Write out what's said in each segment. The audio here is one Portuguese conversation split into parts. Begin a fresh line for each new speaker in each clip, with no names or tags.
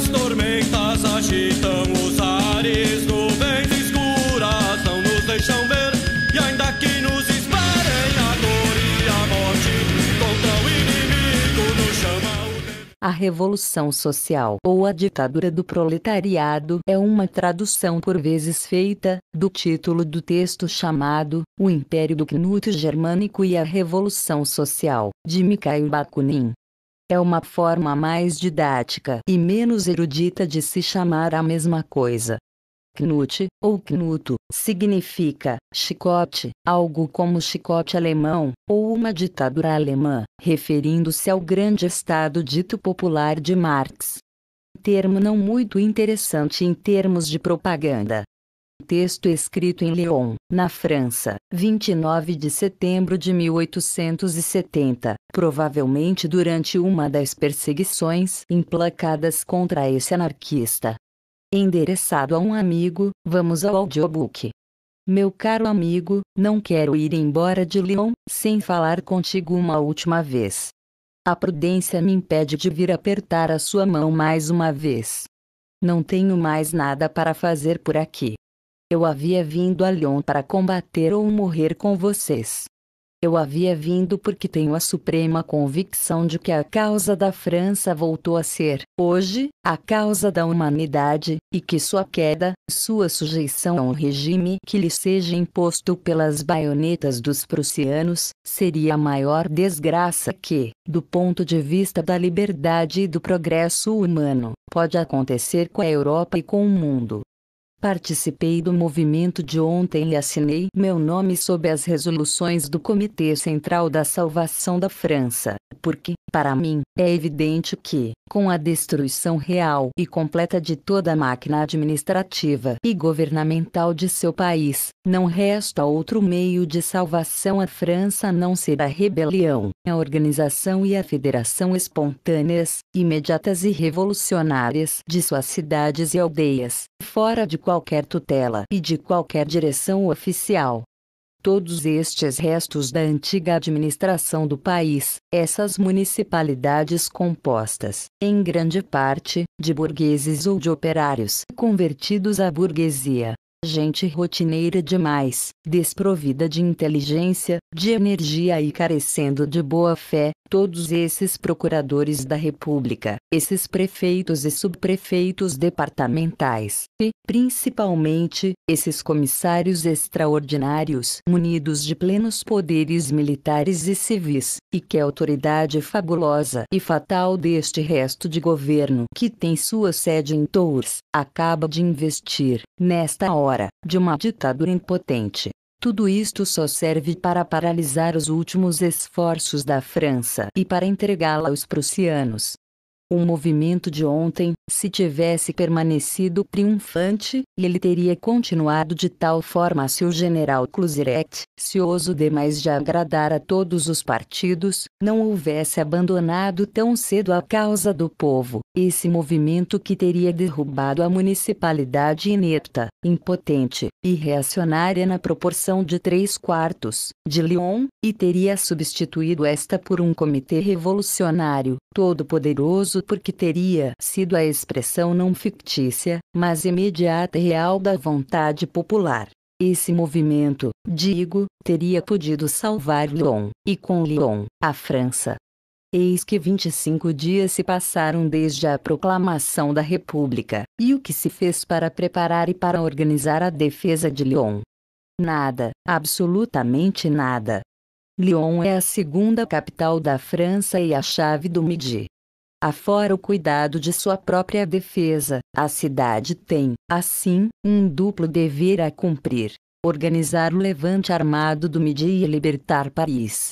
as tormentas agitam os ares, nuvens escuras não nos deixam ver, e ainda que nos esperem a dor e a morte, contra o inimigo nos chama o... A Revolução Social ou a Ditadura do Proletariado é uma tradução por vezes feita, do título do texto chamado O Império do Knut Germânico e a Revolução Social, de Mikhail Bakunin. É uma forma mais didática e menos erudita de se chamar a mesma coisa. Knut, ou Knuto, significa chicote, algo como chicote alemão, ou uma ditadura alemã, referindo-se ao grande estado dito popular de Marx. Termo não muito interessante em termos de propaganda, texto escrito em Lyon, na França, 29 de setembro de 1870, provavelmente durante uma das perseguições implacadas contra esse anarquista. Endereçado a um amigo, vamos ao audiobook. Meu caro amigo, não quero ir embora de Lyon sem falar contigo uma última vez. A prudência me impede de vir apertar a sua mão mais uma vez. Não tenho mais nada para fazer por aqui. Eu havia vindo a Lyon para combater ou morrer com vocês. Eu havia vindo porque tenho a suprema convicção de que a causa da França voltou a ser, hoje, a causa da humanidade, e que sua queda, sua sujeição a um regime que lhe seja imposto pelas baionetas dos prussianos, seria a maior desgraça que, do ponto de vista da liberdade e do progresso humano, pode acontecer com a Europa e com o mundo. Participei do movimento de ontem e assinei meu nome sob as resoluções do Comitê Central da Salvação da França, porque para mim, é evidente que, com a destruição real e completa de toda a máquina administrativa e governamental de seu país, não resta outro meio de salvação à França a não ser a rebelião, a organização e a federação espontâneas, imediatas e revolucionárias de suas cidades e aldeias, fora de qualquer tutela e de qualquer direção oficial todos estes restos da antiga administração do país, essas municipalidades compostas, em grande parte, de burgueses ou de operários convertidos à burguesia, gente rotineira demais, desprovida de inteligência, de energia e carecendo de boa fé, todos esses procuradores da República, esses prefeitos e subprefeitos departamentais, e, principalmente, esses comissários extraordinários munidos de plenos poderes militares e civis, e que autoridade fabulosa e fatal deste resto de governo que tem sua sede em Tours, acaba de investir, nesta hora de uma ditadura impotente. Tudo isto só serve para paralisar os últimos esforços da França e para entregá-la aos prussianos, o movimento de ontem, se tivesse permanecido triunfante, ele teria continuado de tal forma se o general Cluseret, cioso demais de agradar a todos os partidos, não houvesse abandonado tão cedo a causa do povo, esse movimento que teria derrubado a municipalidade inepta, impotente e reacionária na proporção de três quartos de Lyon, e teria substituído esta por um comitê revolucionário, todo-poderoso isso porque teria sido a expressão não fictícia, mas imediata e real da vontade popular. Esse movimento, digo, teria podido salvar Lyon, e com Lyon, a França. Eis que 25 dias se passaram desde a proclamação da República, e o que se fez para preparar e para organizar a defesa de Lyon? Nada, absolutamente nada. Lyon é a segunda capital da França e a chave do Midi, afora o cuidado de sua própria defesa, a cidade tem, assim, um duplo dever a cumprir: organizar o levante armado do Midi e libertar Paris.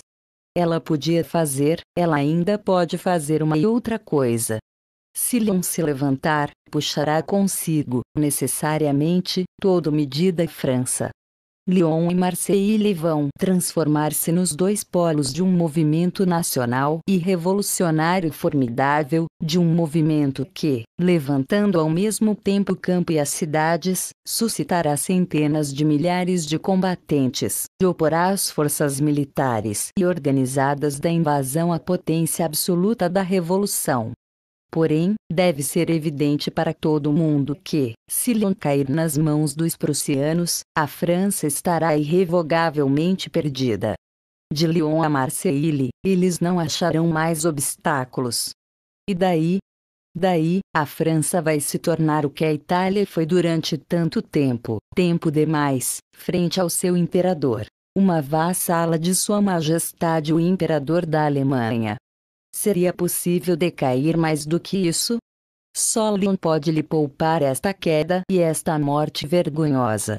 Ela podia fazer, ela ainda pode fazer uma e outra coisa. Se Lyon se levantar, puxará consigo, necessariamente, todo Medida França. Lyon e Marseille vão transformar-se nos dois polos de um movimento nacional e revolucionário formidável, de um movimento que, levantando ao mesmo tempo o campo e as cidades, suscitará centenas de milhares de combatentes, e oporá as forças militares e organizadas da invasão à potência absoluta da revolução. Porém, deve ser evidente para todo mundo que, se Lyon cair nas mãos dos prussianos, a França estará irrevogavelmente perdida. De Lyon a Marseille, eles não acharão mais obstáculos. E daí? Daí, a França vai se tornar o que a Itália foi durante tanto tempo, tempo demais, frente ao seu imperador, uma vassala de Sua Majestade o Imperador da Alemanha. Seria possível decair mais do que isso? Só Leon pode lhe poupar esta queda e esta morte vergonhosa.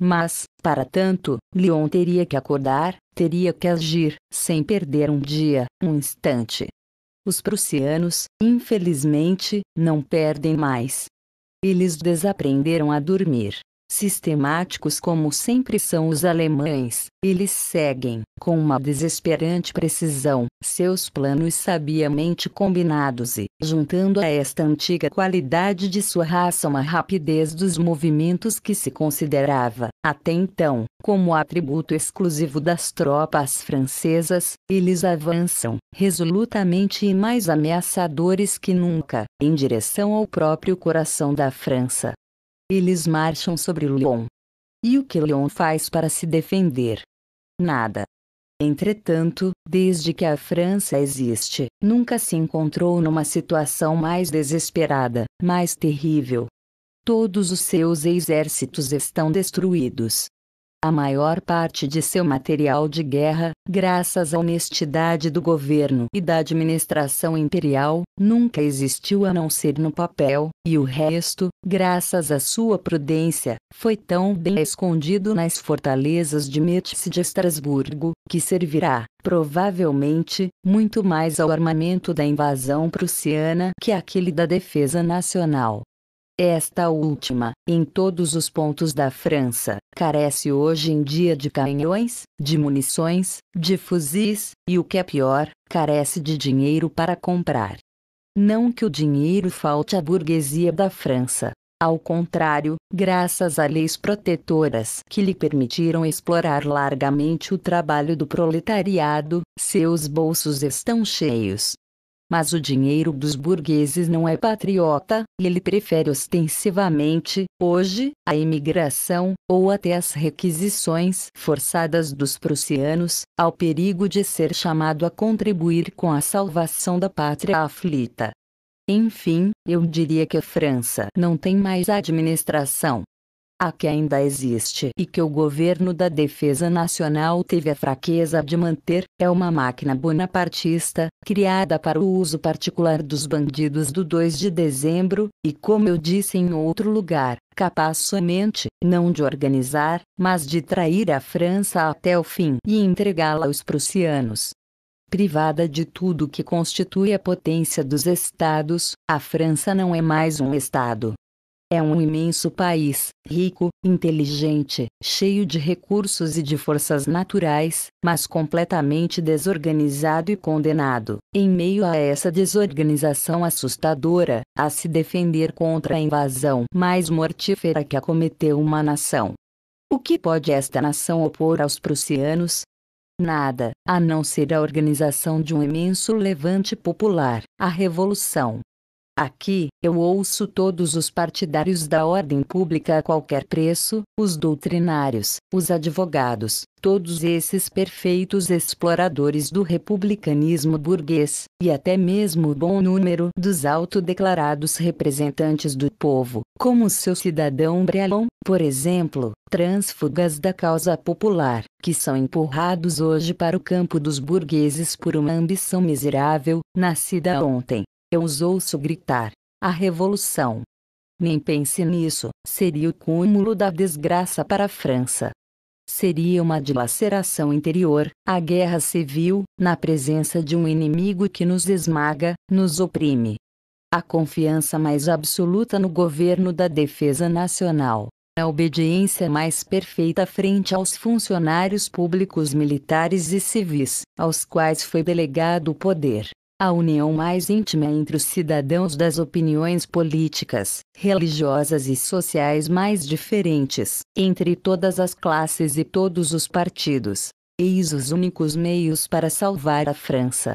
Mas, para tanto, Leon teria que acordar, teria que agir, sem perder um dia, um instante. Os prussianos, infelizmente, não perdem mais. Eles desaprenderam a dormir sistemáticos como sempre são os alemães, eles seguem, com uma desesperante precisão, seus planos sabiamente combinados e, juntando a esta antiga qualidade de sua raça uma rapidez dos movimentos que se considerava, até então, como atributo exclusivo das tropas francesas, eles avançam, resolutamente e mais ameaçadores que nunca, em direção ao próprio coração da França. Eles marcham sobre Leon. E o que Leon faz para se defender? Nada. Entretanto, desde que a França existe, nunca se encontrou numa situação mais desesperada, mais terrível. Todos os seus exércitos estão destruídos, a maior parte de seu material de guerra, graças à honestidade do governo e da administração imperial, nunca existiu a não ser no papel, e o resto, graças à sua prudência, foi tão bem escondido nas fortalezas de Metz e de Estrasburgo, que servirá, provavelmente, muito mais ao armamento da invasão prussiana que àquele da defesa nacional. Esta última, em todos os pontos da França, carece hoje em dia de canhões, de munições, de fuzis, e o que é pior, carece de dinheiro para comprar. Não que o dinheiro falte à burguesia da França. Ao contrário, graças a leis protetoras que lhe permitiram explorar largamente o trabalho do proletariado, seus bolsos estão cheios mas o dinheiro dos burgueses não é patriota, e ele prefere ostensivamente, hoje, a imigração, ou até as requisições forçadas dos prussianos, ao perigo de ser chamado a contribuir com a salvação da pátria aflita. Enfim, eu diria que a França não tem mais administração, a que ainda existe e que o governo da Defesa Nacional teve a fraqueza de manter, é uma máquina bonapartista, criada para o uso particular dos bandidos do 2 de dezembro, e como eu disse em outro lugar, capaz somente, não de organizar, mas de trair a França até o fim e entregá-la aos prussianos. Privada de tudo que constitui a potência dos Estados, a França não é mais um Estado, é um imenso país, rico, inteligente, cheio de recursos e de forças naturais, mas completamente desorganizado e condenado, em meio a essa desorganização assustadora, a se defender contra a invasão mais mortífera que acometeu uma nação. O que pode esta nação opor aos prussianos? Nada, a não ser a organização de um imenso levante popular, a Revolução, Aqui, eu ouço todos os partidários da ordem pública a qualquer preço, os doutrinários, os advogados, todos esses perfeitos exploradores do republicanismo burguês, e até mesmo o bom número dos autodeclarados representantes do povo, como seu cidadão Brealon, por exemplo, transfugas da causa popular, que são empurrados hoje para o campo dos burgueses por uma ambição miserável, nascida ontem, eu os ouço gritar: a revolução. Nem pense nisso, seria o cúmulo da desgraça para a França. Seria uma dilaceração interior, a guerra civil, na presença de um inimigo que nos esmaga, nos oprime. A confiança mais absoluta no governo da defesa nacional. A obediência mais perfeita frente aos funcionários públicos militares e civis, aos quais foi delegado o poder a união mais íntima entre os cidadãos das opiniões políticas, religiosas e sociais mais diferentes, entre todas as classes e todos os partidos. Eis os únicos meios para salvar a França.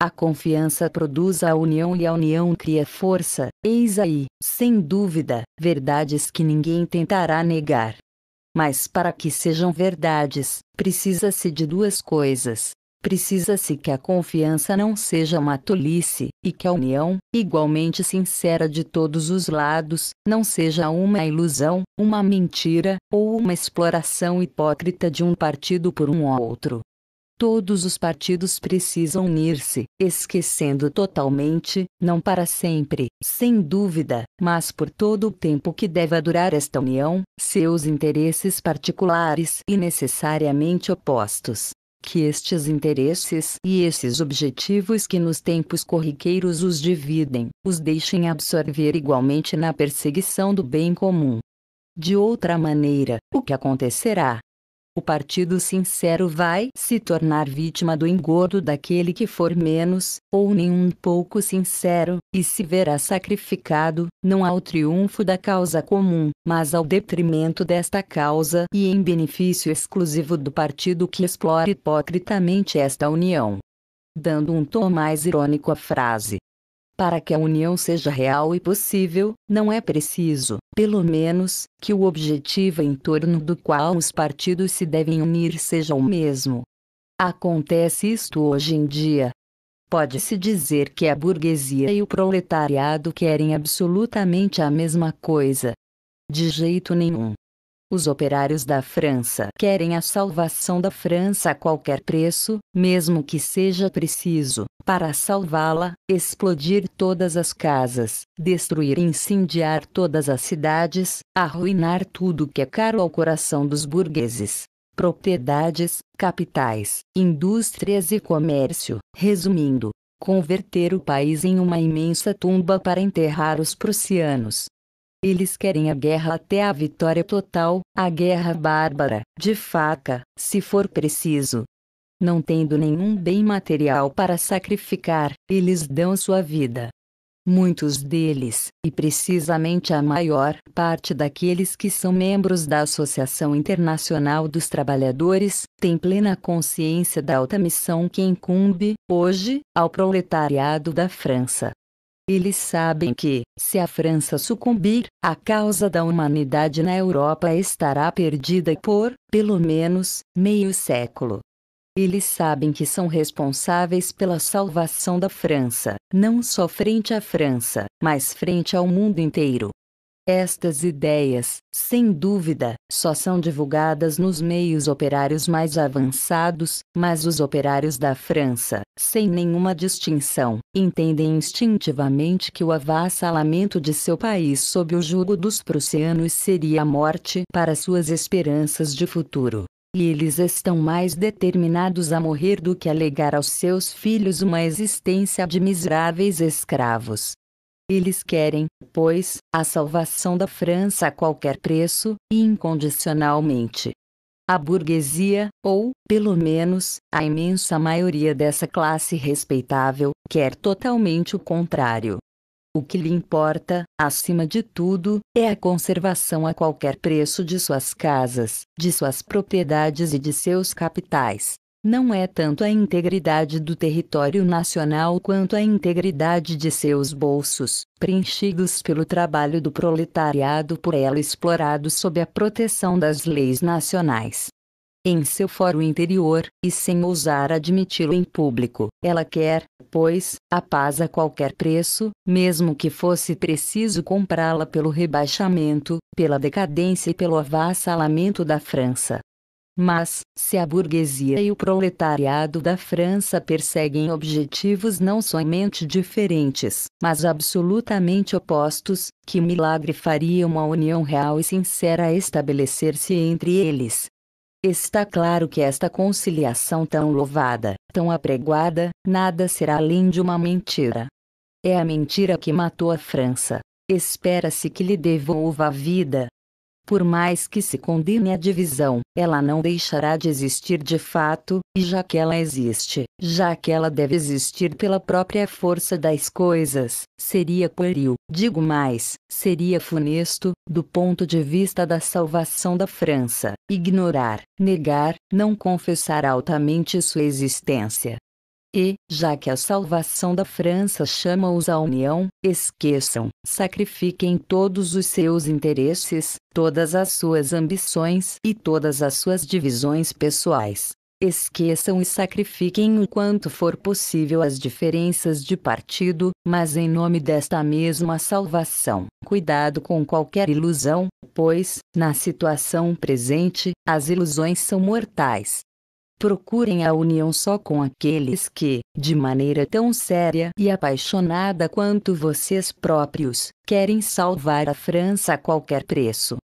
A confiança produz a união e a união cria força. Eis aí, sem dúvida, verdades que ninguém tentará negar. Mas para que sejam verdades, precisa-se de duas coisas: Precisa-se que a confiança não seja uma tolice, e que a união, igualmente sincera de todos os lados, não seja uma ilusão, uma mentira, ou uma exploração hipócrita de um partido por um outro. Todos os partidos precisam unir-se, esquecendo totalmente, não para sempre, sem dúvida, mas por todo o tempo que deve durar esta união, seus interesses particulares e necessariamente opostos que estes interesses e esses objetivos que nos tempos corriqueiros os dividem, os deixem absorver igualmente na perseguição do bem comum. De outra maneira, o que acontecerá o partido sincero vai se tornar vítima do engordo daquele que for menos, ou nenhum pouco sincero, e se verá sacrificado, não ao triunfo da causa comum, mas ao detrimento desta causa e em benefício exclusivo do partido que explora hipocritamente esta união. Dando um tom mais irônico à frase, para que a união seja real e possível, não é preciso, pelo menos, que o objetivo em torno do qual os partidos se devem unir seja o mesmo. Acontece isto hoje em dia. Pode-se dizer que a burguesia e o proletariado querem absolutamente a mesma coisa. De jeito nenhum. Os operários da França querem a salvação da França a qualquer preço, mesmo que seja preciso, para salvá-la, explodir todas as casas, destruir e incendiar todas as cidades, arruinar tudo que é caro ao coração dos burgueses. Propriedades, capitais, indústrias e comércio. Resumindo, converter o país em uma imensa tumba para enterrar os prussianos, eles querem a guerra até a vitória total, a guerra bárbara, de faca, se for preciso. Não tendo nenhum bem material para sacrificar, eles dão sua vida. Muitos deles, e precisamente a maior parte daqueles que são membros da Associação Internacional dos Trabalhadores, têm plena consciência da alta missão que incumbe, hoje, ao proletariado da França. Eles sabem que, se a França sucumbir, a causa da humanidade na Europa estará perdida por, pelo menos, meio século. Eles sabem que são responsáveis pela salvação da França, não só frente à França, mas frente ao mundo inteiro. Estas ideias, sem dúvida, só são divulgadas nos meios operários mais avançados, mas os operários da França, sem nenhuma distinção, entendem instintivamente que o avassalamento de seu país sob o jugo dos prussianos seria a morte para suas esperanças de futuro. E eles estão mais determinados a morrer do que a legar aos seus filhos uma existência de miseráveis escravos. Eles querem, pois, a salvação da França a qualquer preço, e incondicionalmente. A burguesia, ou, pelo menos, a imensa maioria dessa classe respeitável, quer totalmente o contrário. O que lhe importa, acima de tudo, é a conservação a qualquer preço de suas casas, de suas propriedades e de seus capitais não é tanto a integridade do território nacional quanto a integridade de seus bolsos, preenchidos pelo trabalho do proletariado por ela explorado sob a proteção das leis nacionais. Em seu fórum interior, e sem ousar admiti-lo em público, ela quer, pois, a paz a qualquer preço, mesmo que fosse preciso comprá-la pelo rebaixamento, pela decadência e pelo avassalamento da França. Mas, se a burguesia e o proletariado da França perseguem objetivos não somente diferentes, mas absolutamente opostos, que milagre faria uma união real e sincera estabelecer-se entre eles? Está claro que esta conciliação tão louvada, tão apregoada, nada será além de uma mentira. É a mentira que matou a França. Espera-se que lhe devolva a vida, por mais que se condene a divisão, ela não deixará de existir de fato, e já que ela existe, já que ela deve existir pela própria força das coisas, seria pueril, digo mais, seria funesto, do ponto de vista da salvação da França, ignorar, negar, não confessar altamente sua existência, e, já que a salvação da França chama-os à união, esqueçam, sacrifiquem todos os seus interesses, todas as suas ambições e todas as suas divisões pessoais. Esqueçam e sacrifiquem o quanto for possível as diferenças de partido, mas em nome desta mesma salvação. Cuidado com qualquer ilusão, pois, na situação presente, as ilusões são mortais procurem a união só com aqueles que, de maneira tão séria e apaixonada quanto vocês próprios, querem salvar a França a qualquer preço.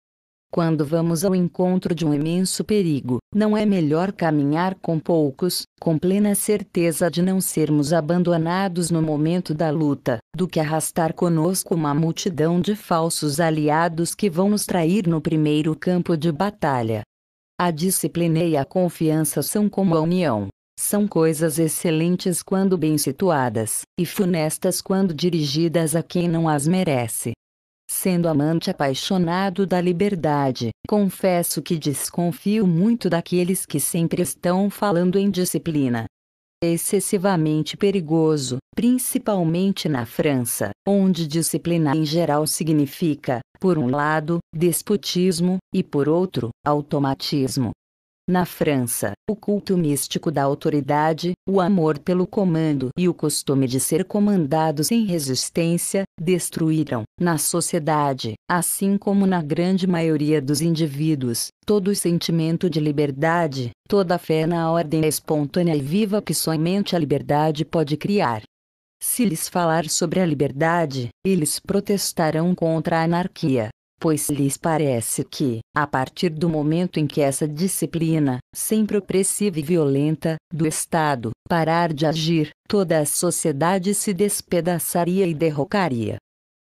Quando vamos ao encontro de um imenso perigo, não é melhor caminhar com poucos, com plena certeza de não sermos abandonados no momento da luta, do que arrastar conosco uma multidão de falsos aliados que vão nos trair no primeiro campo de batalha. A disciplina e a confiança são como a união. São coisas excelentes quando bem situadas, e funestas quando dirigidas a quem não as merece. Sendo amante apaixonado da liberdade, confesso que desconfio muito daqueles que sempre estão falando em disciplina, é excessivamente perigoso, principalmente na França, onde disciplina em geral significa, por um lado, despotismo, e por outro, automatismo. Na França, o culto místico da autoridade, o amor pelo comando e o costume de ser comandado sem resistência, destruíram, na sociedade, assim como na grande maioria dos indivíduos, todo o sentimento de liberdade, toda a fé na ordem espontânea e viva que somente a liberdade pode criar. Se lhes falar sobre a liberdade, eles protestarão contra a anarquia, pois lhes parece que, a partir do momento em que essa disciplina, sempre opressiva e violenta, do Estado, parar de agir, toda a sociedade se despedaçaria e derrocaria.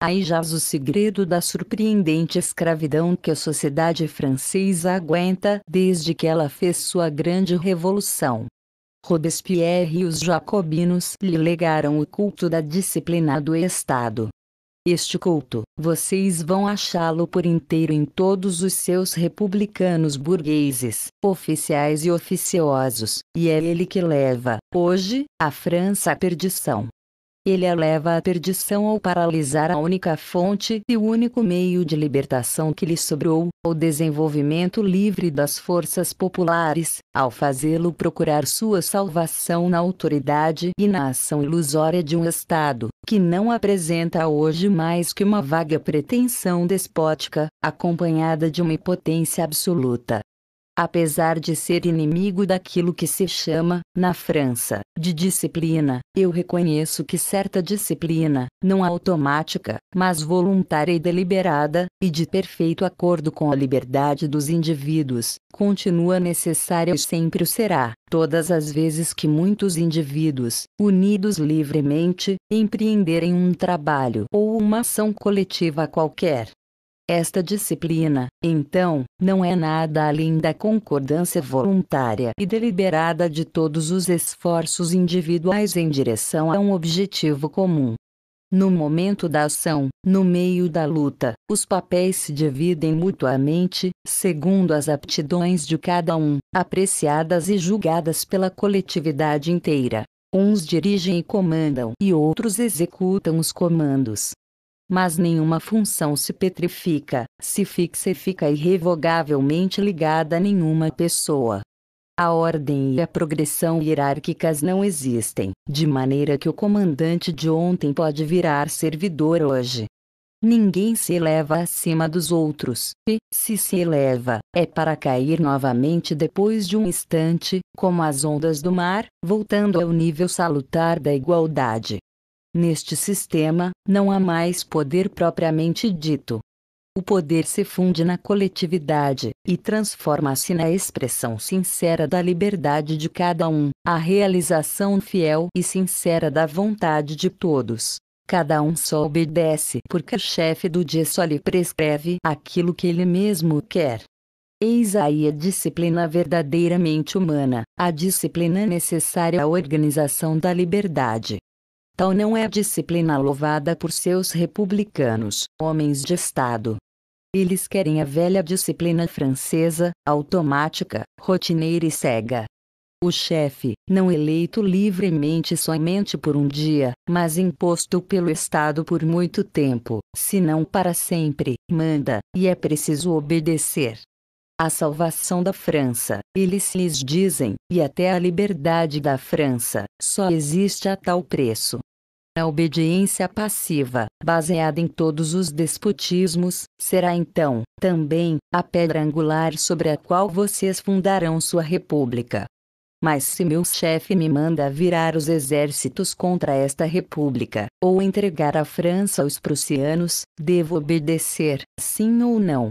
Aí jaz o segredo da surpreendente escravidão que a sociedade francesa aguenta desde que ela fez sua grande revolução. Robespierre e os jacobinos lhe legaram o culto da disciplina do Estado, este culto, vocês vão achá-lo por inteiro em todos os seus republicanos burgueses, oficiais e oficiosos, e é ele que leva, hoje, a França à perdição. Ele a leva à perdição ao paralisar a única fonte e o único meio de libertação que lhe sobrou, o desenvolvimento livre das forças populares, ao fazê-lo procurar sua salvação na autoridade e na ação ilusória de um Estado, que não apresenta hoje mais que uma vaga pretensão despótica, acompanhada de uma impotência absoluta, Apesar de ser inimigo daquilo que se chama, na França, de disciplina, eu reconheço que certa disciplina, não automática, mas voluntária e deliberada, e de perfeito acordo com a liberdade dos indivíduos, continua necessária e sempre o será, todas as vezes que muitos indivíduos, unidos livremente, empreenderem um trabalho ou uma ação coletiva qualquer, esta disciplina, então, não é nada além da concordância voluntária e deliberada de todos os esforços individuais em direção a um objetivo comum. No momento da ação, no meio da luta, os papéis se dividem mutuamente, segundo as aptidões de cada um, apreciadas e julgadas pela coletividade inteira. Uns dirigem e comandam, e outros executam os comandos mas nenhuma função se petrifica, se fixa e fica irrevogavelmente ligada a nenhuma pessoa. A ordem e a progressão hierárquicas não existem, de maneira que o comandante de ontem pode virar servidor hoje. Ninguém se eleva acima dos outros, e, se se eleva, é para cair novamente depois de um instante, como as ondas do mar, voltando ao nível salutar da igualdade. Neste sistema, não há mais poder propriamente dito. O poder se funde na coletividade e transforma-se na expressão sincera da liberdade de cada um, a realização fiel e sincera da vontade de todos. Cada um só obedece porque o chefe do dia só lhe prescreve aquilo que ele mesmo quer. Eis aí a disciplina verdadeiramente humana, a disciplina necessária à organização da liberdade. Tal não é a disciplina louvada por seus republicanos, homens de Estado. Eles querem a velha disciplina francesa, automática, rotineira e cega. O chefe, não eleito livremente somente por um dia, mas imposto pelo Estado por muito tempo, se não para sempre, manda, e é preciso obedecer a salvação da França, eles lhes dizem, e até a liberdade da França, só existe a tal preço. A obediência passiva, baseada em todos os despotismos, será então, também, a pedra angular sobre a qual vocês fundarão sua república. Mas se meu chefe me manda virar os exércitos contra esta república, ou entregar a França aos prussianos, devo obedecer, sim ou não.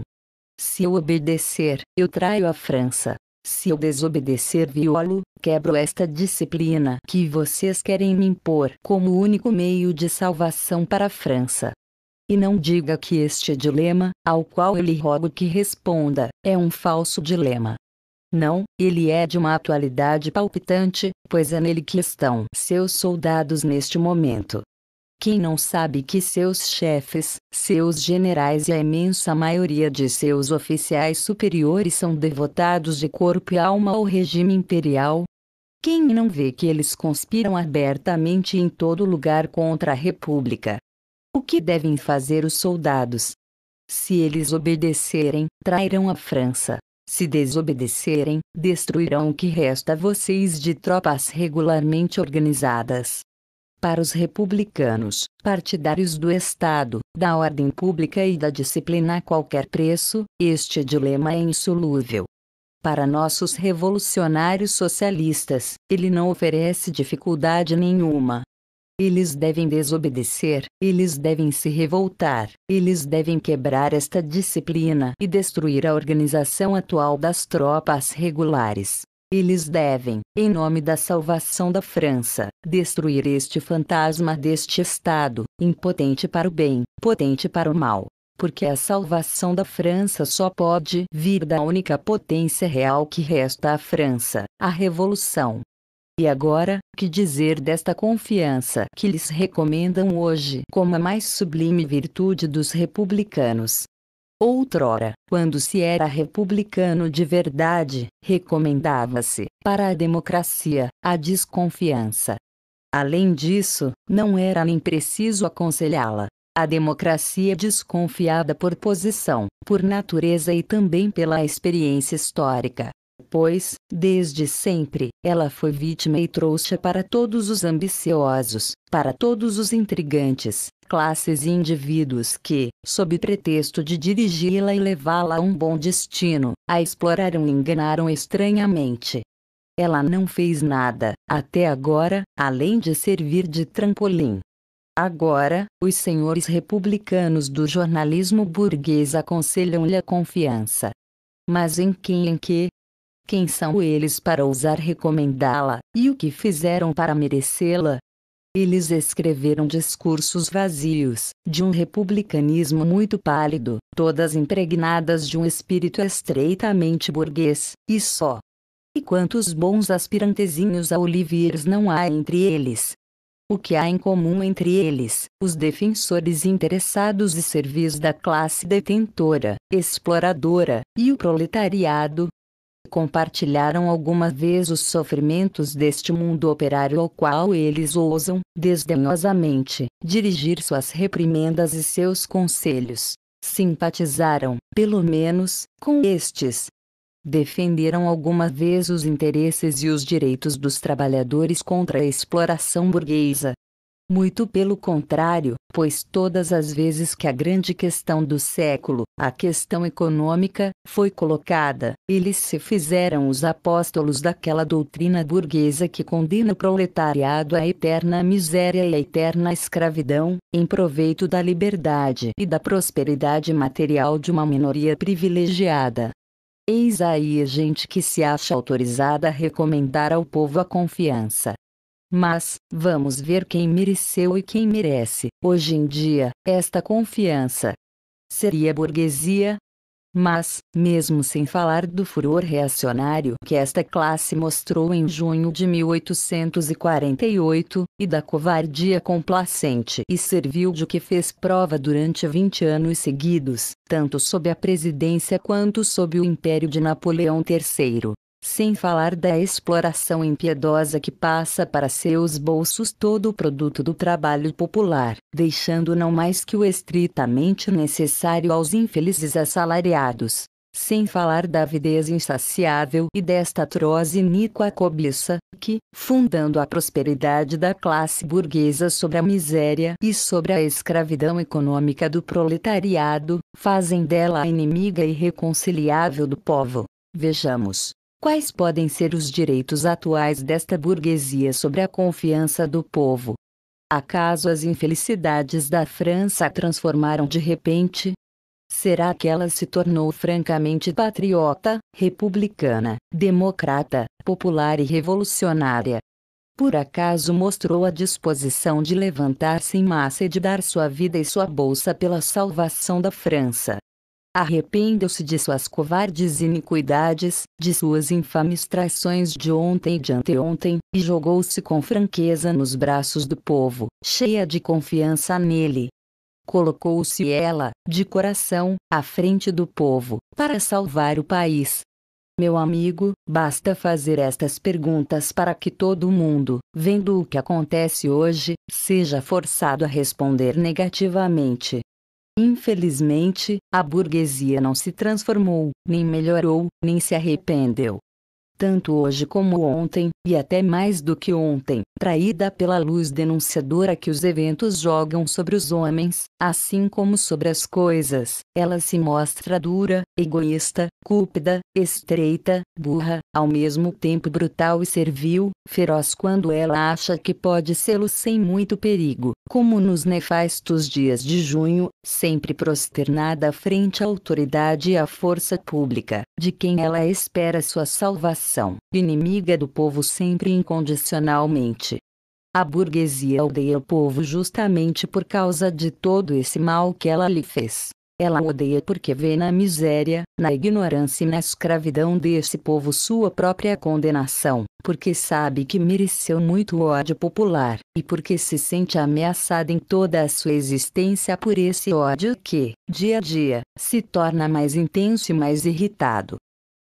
Se eu obedecer, eu traio a França. Se eu desobedecer, violo, quebro esta disciplina que vocês querem me impor como único meio de salvação para a França. E não diga que este dilema, ao qual eu lhe rogo que responda, é um falso dilema. Não, ele é de uma atualidade palpitante, pois é nele que estão seus soldados neste momento. Quem não sabe que seus chefes, seus generais e a imensa maioria de seus oficiais superiores são devotados de corpo e alma ao regime imperial? Quem não vê que eles conspiram abertamente em todo lugar contra a República? O que devem fazer os soldados? Se eles obedecerem, trairão a França. Se desobedecerem, destruirão o que resta a vocês de tropas regularmente organizadas para os republicanos, partidários do Estado, da ordem pública e da disciplina a qualquer preço, este dilema é insolúvel. Para nossos revolucionários socialistas, ele não oferece dificuldade nenhuma. Eles devem desobedecer, eles devem se revoltar, eles devem quebrar esta disciplina e destruir a organização atual das tropas regulares. Eles devem, em nome da salvação da França, destruir este fantasma deste Estado, impotente para o bem, potente para o mal. Porque a salvação da França só pode vir da única potência real que resta à França, a Revolução. E agora, que dizer desta confiança que lhes recomendam hoje como a mais sublime virtude dos republicanos, Outrora, quando se era republicano de verdade, recomendava-se, para a democracia, a desconfiança. Além disso, não era nem preciso aconselhá-la. A democracia é desconfiada por posição, por natureza e também pela experiência histórica. Pois, desde sempre, ela foi vítima e trouxa para todos os ambiciosos, para todos os intrigantes, classes e indivíduos que, sob pretexto de dirigi-la e levá-la a um bom destino, a exploraram e enganaram estranhamente. Ela não fez nada, até agora, além de servir de trampolim. Agora, os senhores republicanos do jornalismo burguês aconselham-lhe a confiança. Mas em quem em que? Quem são eles para ousar recomendá-la, e o que fizeram para merecê-la? Eles escreveram discursos vazios, de um republicanismo muito pálido, todas impregnadas de um espírito estreitamente burguês, e só. E quantos bons aspirantezinhos a Oliviers não há entre eles? O que há em comum entre eles, os defensores interessados e servis da classe detentora, exploradora, e o proletariado, compartilharam alguma vez os sofrimentos deste mundo operário ao qual eles ousam, desdenhosamente, dirigir suas reprimendas e seus conselhos. Simpatizaram, pelo menos, com estes. Defenderam alguma vez os interesses e os direitos dos trabalhadores contra a exploração burguesa, muito pelo contrário, pois todas as vezes que a grande questão do século, a questão econômica, foi colocada, eles se fizeram os apóstolos daquela doutrina burguesa que condena o proletariado à eterna miséria e à eterna escravidão, em proveito da liberdade e da prosperidade material de uma minoria privilegiada. Eis aí a gente que se acha autorizada a recomendar ao povo a confiança mas, vamos ver quem mereceu e quem merece, hoje em dia, esta confiança. Seria a burguesia? Mas, mesmo sem falar do furor reacionário que esta classe mostrou em junho de 1848, e da covardia complacente e servil de que fez prova durante 20 anos seguidos, tanto sob a presidência quanto sob o império de Napoleão III sem falar da exploração impiedosa que passa para seus bolsos todo o produto do trabalho popular, deixando não mais que o estritamente necessário aos infelizes assalariados. Sem falar da avidez insaciável e desta atroz e iníqua cobiça, que, fundando a prosperidade da classe burguesa sobre a miséria e sobre a escravidão econômica do proletariado, fazem dela a inimiga irreconciliável do povo. Vejamos, Quais podem ser os direitos atuais desta burguesia sobre a confiança do povo? Acaso as infelicidades da França a transformaram de repente? Será que ela se tornou francamente patriota, republicana, democrata, popular e revolucionária? Por acaso mostrou a disposição de levantar-se em massa e de dar sua vida e sua bolsa pela salvação da França? Arrependam-se de suas covardes iniquidades, de suas infames traições de ontem e de anteontem, e jogou-se com franqueza nos braços do povo, cheia de confiança nele. Colocou-se ela, de coração, à frente do povo, para salvar o país. Meu amigo, basta fazer estas perguntas para que todo mundo, vendo o que acontece hoje, seja forçado a responder negativamente. Infelizmente, a burguesia não se transformou, nem melhorou, nem se arrependeu. Tanto hoje como ontem, e até mais do que ontem, traída pela luz denunciadora que os eventos jogam sobre os homens, assim como sobre as coisas, ela se mostra dura, egoísta, cúpida, estreita, burra, ao mesmo tempo brutal e servil, feroz quando ela acha que pode sê-lo sem muito perigo, como nos nefastos dias de junho, sempre prosternada frente à autoridade e à força pública, de quem ela espera sua salvação, inimiga do povo sempre incondicionalmente a burguesia odeia o povo justamente por causa de todo esse mal que ela lhe fez. Ela odeia porque vê na miséria, na ignorância e na escravidão desse povo sua própria condenação, porque sabe que mereceu muito ódio popular, e porque se sente ameaçada em toda a sua existência por esse ódio que, dia a dia, se torna mais intenso e mais irritado.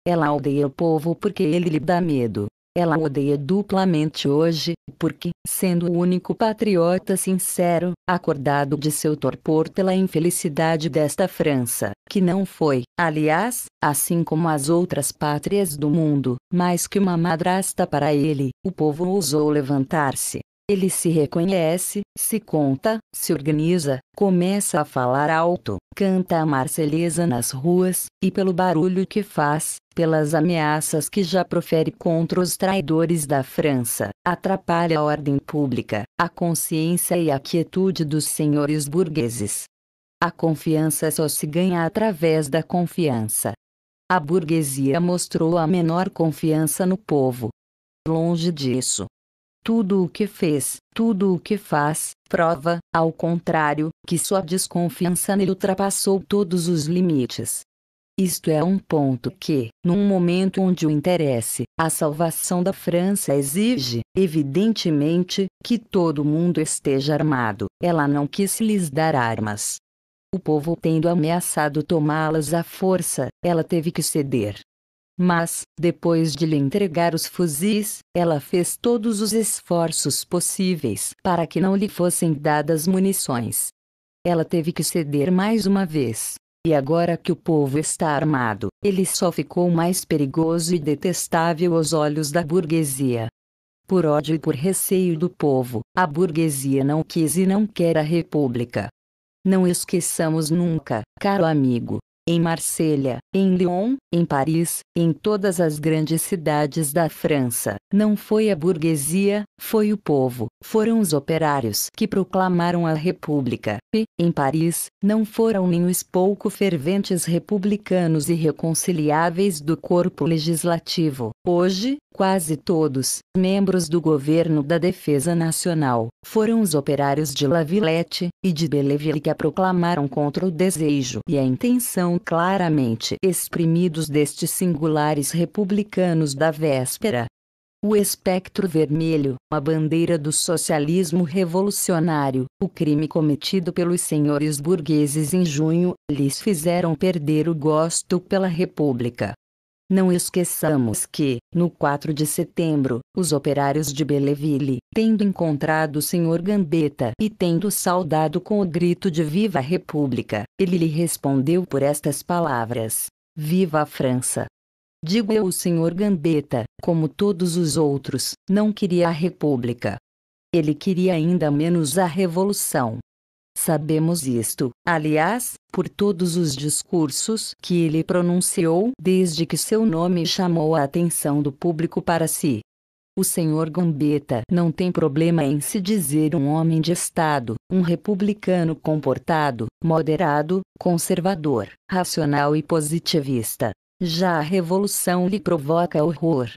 Ela odeia o povo porque ele lhe dá medo, ela odeia duplamente hoje, porque, sendo o único patriota sincero, acordado de seu torpor pela infelicidade desta França, que não foi, aliás, assim como as outras pátrias do mundo, mais que uma madrasta para ele, o povo ousou levantar-se, ele se reconhece, se conta, se organiza, começa a falar alto, canta a Marselhesa nas ruas, e pelo barulho que faz, pelas ameaças que já profere contra os traidores da França, atrapalha a ordem pública, a consciência e a quietude dos senhores burgueses. A confiança só se ganha através da confiança. A burguesia mostrou a menor confiança no povo. Longe disso, tudo o que fez, tudo o que faz, prova, ao contrário, que sua desconfiança nele ultrapassou todos os limites. Isto é um ponto que, num momento onde o interesse, a salvação da França exige, evidentemente, que todo mundo esteja armado, ela não quis lhes dar armas. O povo tendo ameaçado tomá-las à força, ela teve que ceder. Mas, depois de lhe entregar os fuzis, ela fez todos os esforços possíveis para que não lhe fossem dadas munições. Ela teve que ceder mais uma vez. E agora que o povo está armado, ele só ficou mais perigoso e detestável aos olhos da burguesia. Por ódio e por receio do povo, a burguesia não quis e não quer a república. Não esqueçamos nunca, caro amigo, em Marselha, em Lyon, em Paris, em todas as grandes cidades da França. Não foi a burguesia, foi o povo, foram os operários que proclamaram a República. E, em Paris, não foram nem os pouco ferventes republicanos irreconciliáveis do corpo legislativo. Hoje, quase todos, membros do governo da Defesa Nacional, foram os operários de La Villette e de Belleville que a proclamaram contra o desejo e a intenção claramente exprimidos destes singulares republicanos da véspera. O espectro vermelho, a bandeira do socialismo revolucionário, o crime cometido pelos senhores burgueses em junho, lhes fizeram perder o gosto pela república, não esqueçamos que, no 4 de setembro, os operários de Belleville, tendo encontrado o Sr. Gambetta e tendo saudado com o grito de Viva a República, ele lhe respondeu por estas palavras: Viva a França! Digo eu, o Sr. Gambetta, como todos os outros, não queria a República. Ele queria ainda menos a Revolução. Sabemos isto, aliás, por todos os discursos que ele pronunciou desde que seu nome chamou a atenção do público para si. O senhor Gombeta não tem problema em se dizer um homem de Estado, um republicano comportado, moderado, conservador, racional e positivista. Já a revolução lhe provoca horror.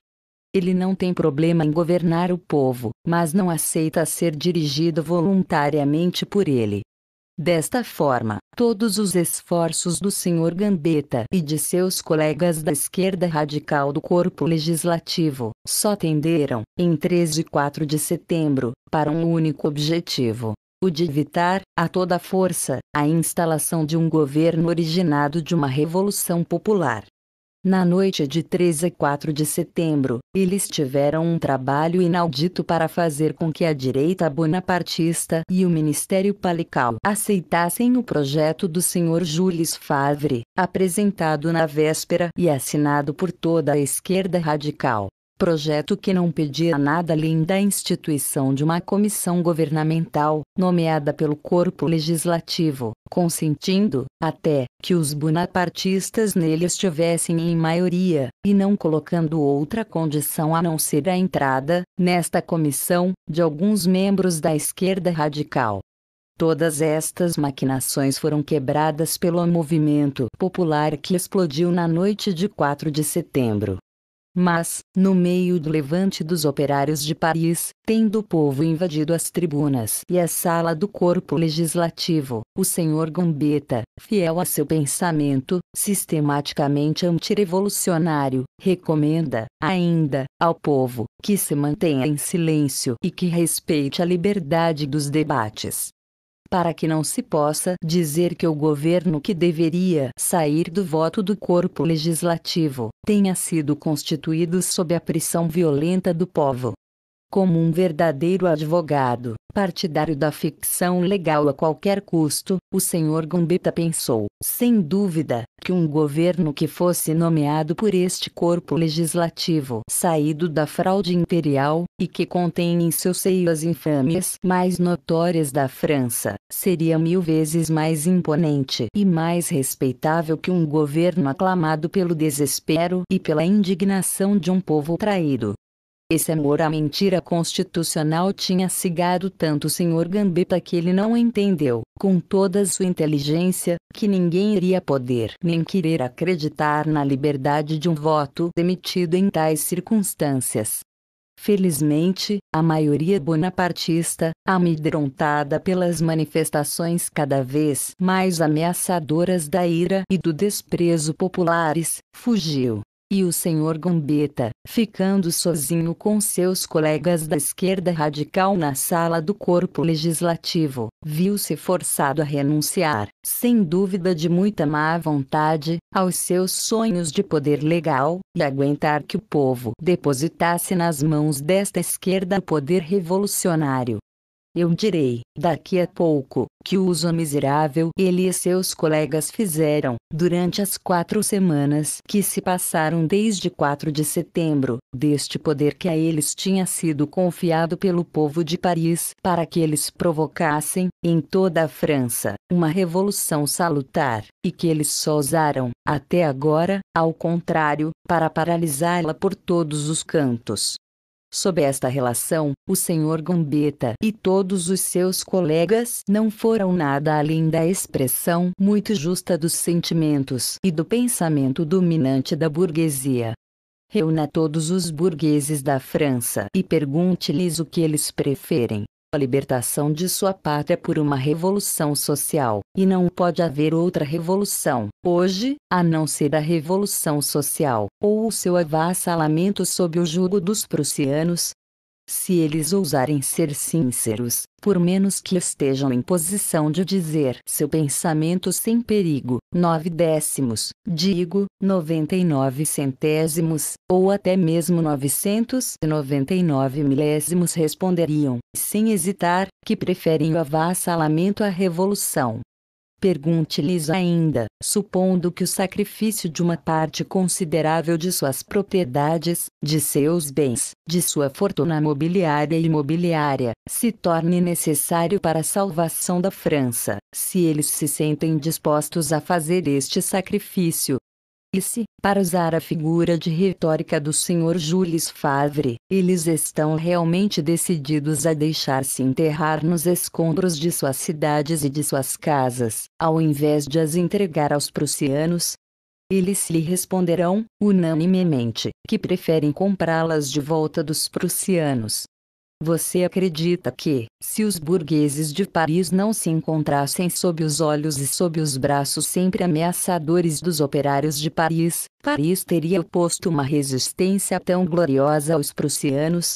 Ele não tem problema em governar o povo, mas não aceita ser dirigido voluntariamente por ele. Desta forma, todos os esforços do senhor Gambetta e de seus colegas da esquerda radical do corpo legislativo só tenderam, em 3 e 4 de setembro, para um único objetivo: o de evitar, a toda força, a instalação de um governo originado de uma revolução popular. Na noite de 3 a 4 de setembro, eles tiveram um trabalho inaudito para fazer com que a direita bonapartista e o Ministério Palical aceitassem o projeto do senhor Jules Favre, apresentado na véspera e assinado por toda a esquerda radical projeto que não pedia nada além da instituição de uma comissão governamental, nomeada pelo corpo legislativo, consentindo, até, que os bonapartistas nele estivessem em maioria, e não colocando outra condição a não ser a entrada, nesta comissão, de alguns membros da esquerda radical. Todas estas maquinações foram quebradas pelo movimento popular que explodiu na noite de 4 de setembro, mas, no meio do levante dos operários de Paris, tendo o povo invadido as tribunas e a sala do corpo legislativo, o senhor Gambetta, fiel a seu pensamento, sistematicamente antirevolucionário, recomenda, ainda, ao povo, que se mantenha em silêncio e que respeite a liberdade dos debates para que não se possa dizer que o governo que deveria sair do voto do corpo legislativo tenha sido constituído sob a pressão violenta do povo, como um verdadeiro advogado, partidário da ficção legal a qualquer custo, o senhor Gambetta pensou, sem dúvida, que um governo que fosse nomeado por este corpo legislativo saído da fraude imperial, e que contém em seu seio as infâmias mais notórias da França, seria mil vezes mais imponente e mais respeitável que um governo aclamado pelo desespero e pela indignação de um povo traído. Esse amor à mentira constitucional tinha cegado tanto o senhor Gambetta que ele não entendeu, com toda sua inteligência, que ninguém iria poder nem querer acreditar na liberdade de um voto emitido em tais circunstâncias. Felizmente, a maioria bonapartista, amedrontada pelas manifestações cada vez mais ameaçadoras da ira e do desprezo populares, fugiu e o senhor Gambetta, ficando sozinho com seus colegas da esquerda radical na sala do corpo legislativo, viu-se forçado a renunciar, sem dúvida de muita má vontade, aos seus sonhos de poder legal, e aguentar que o povo depositasse nas mãos desta esquerda o poder revolucionário, eu direi, daqui a pouco, que o uso miserável ele e seus colegas fizeram, durante as quatro semanas que se passaram desde 4 de setembro, deste poder que a eles tinha sido confiado pelo povo de Paris, para que eles provocassem, em toda a França, uma revolução salutar, e que eles só usaram, até agora, ao contrário, para paralisá-la por todos os cantos. Sob esta relação, o senhor Gambetta e todos os seus colegas não foram nada além da expressão muito justa dos sentimentos e do pensamento dominante da burguesia. Reúna todos os burgueses da França e pergunte-lhes o que eles preferem, a libertação de sua pátria por uma revolução social, e não pode haver outra revolução, hoje, a não ser a revolução social, ou o seu avassalamento sob o jugo dos prussianos, se eles ousarem ser sinceros, por menos que estejam em posição de dizer seu pensamento sem perigo, nove décimos, digo, noventa e nove centésimos, ou até mesmo novecentos e noventa e nove milésimos responderiam, sem hesitar, que preferem o avassalamento à revolução. Pergunte-lhes ainda, supondo que o sacrifício de uma parte considerável de suas propriedades, de seus bens, de sua fortuna mobiliária e imobiliária, se torne necessário para a salvação da França, se eles se sentem dispostos a fazer este sacrifício, e se, para usar a figura de retórica do senhor Jules Favre, eles estão realmente decididos a deixar-se enterrar nos escombros de suas cidades e de suas casas, ao invés de as entregar aos prussianos, eles lhe responderão, unanimemente, que preferem comprá-las de volta dos prussianos, você acredita que, se os burgueses de Paris não se encontrassem sob os olhos e sob os braços sempre ameaçadores dos operários de Paris, Paris teria oposto uma resistência tão gloriosa aos prussianos?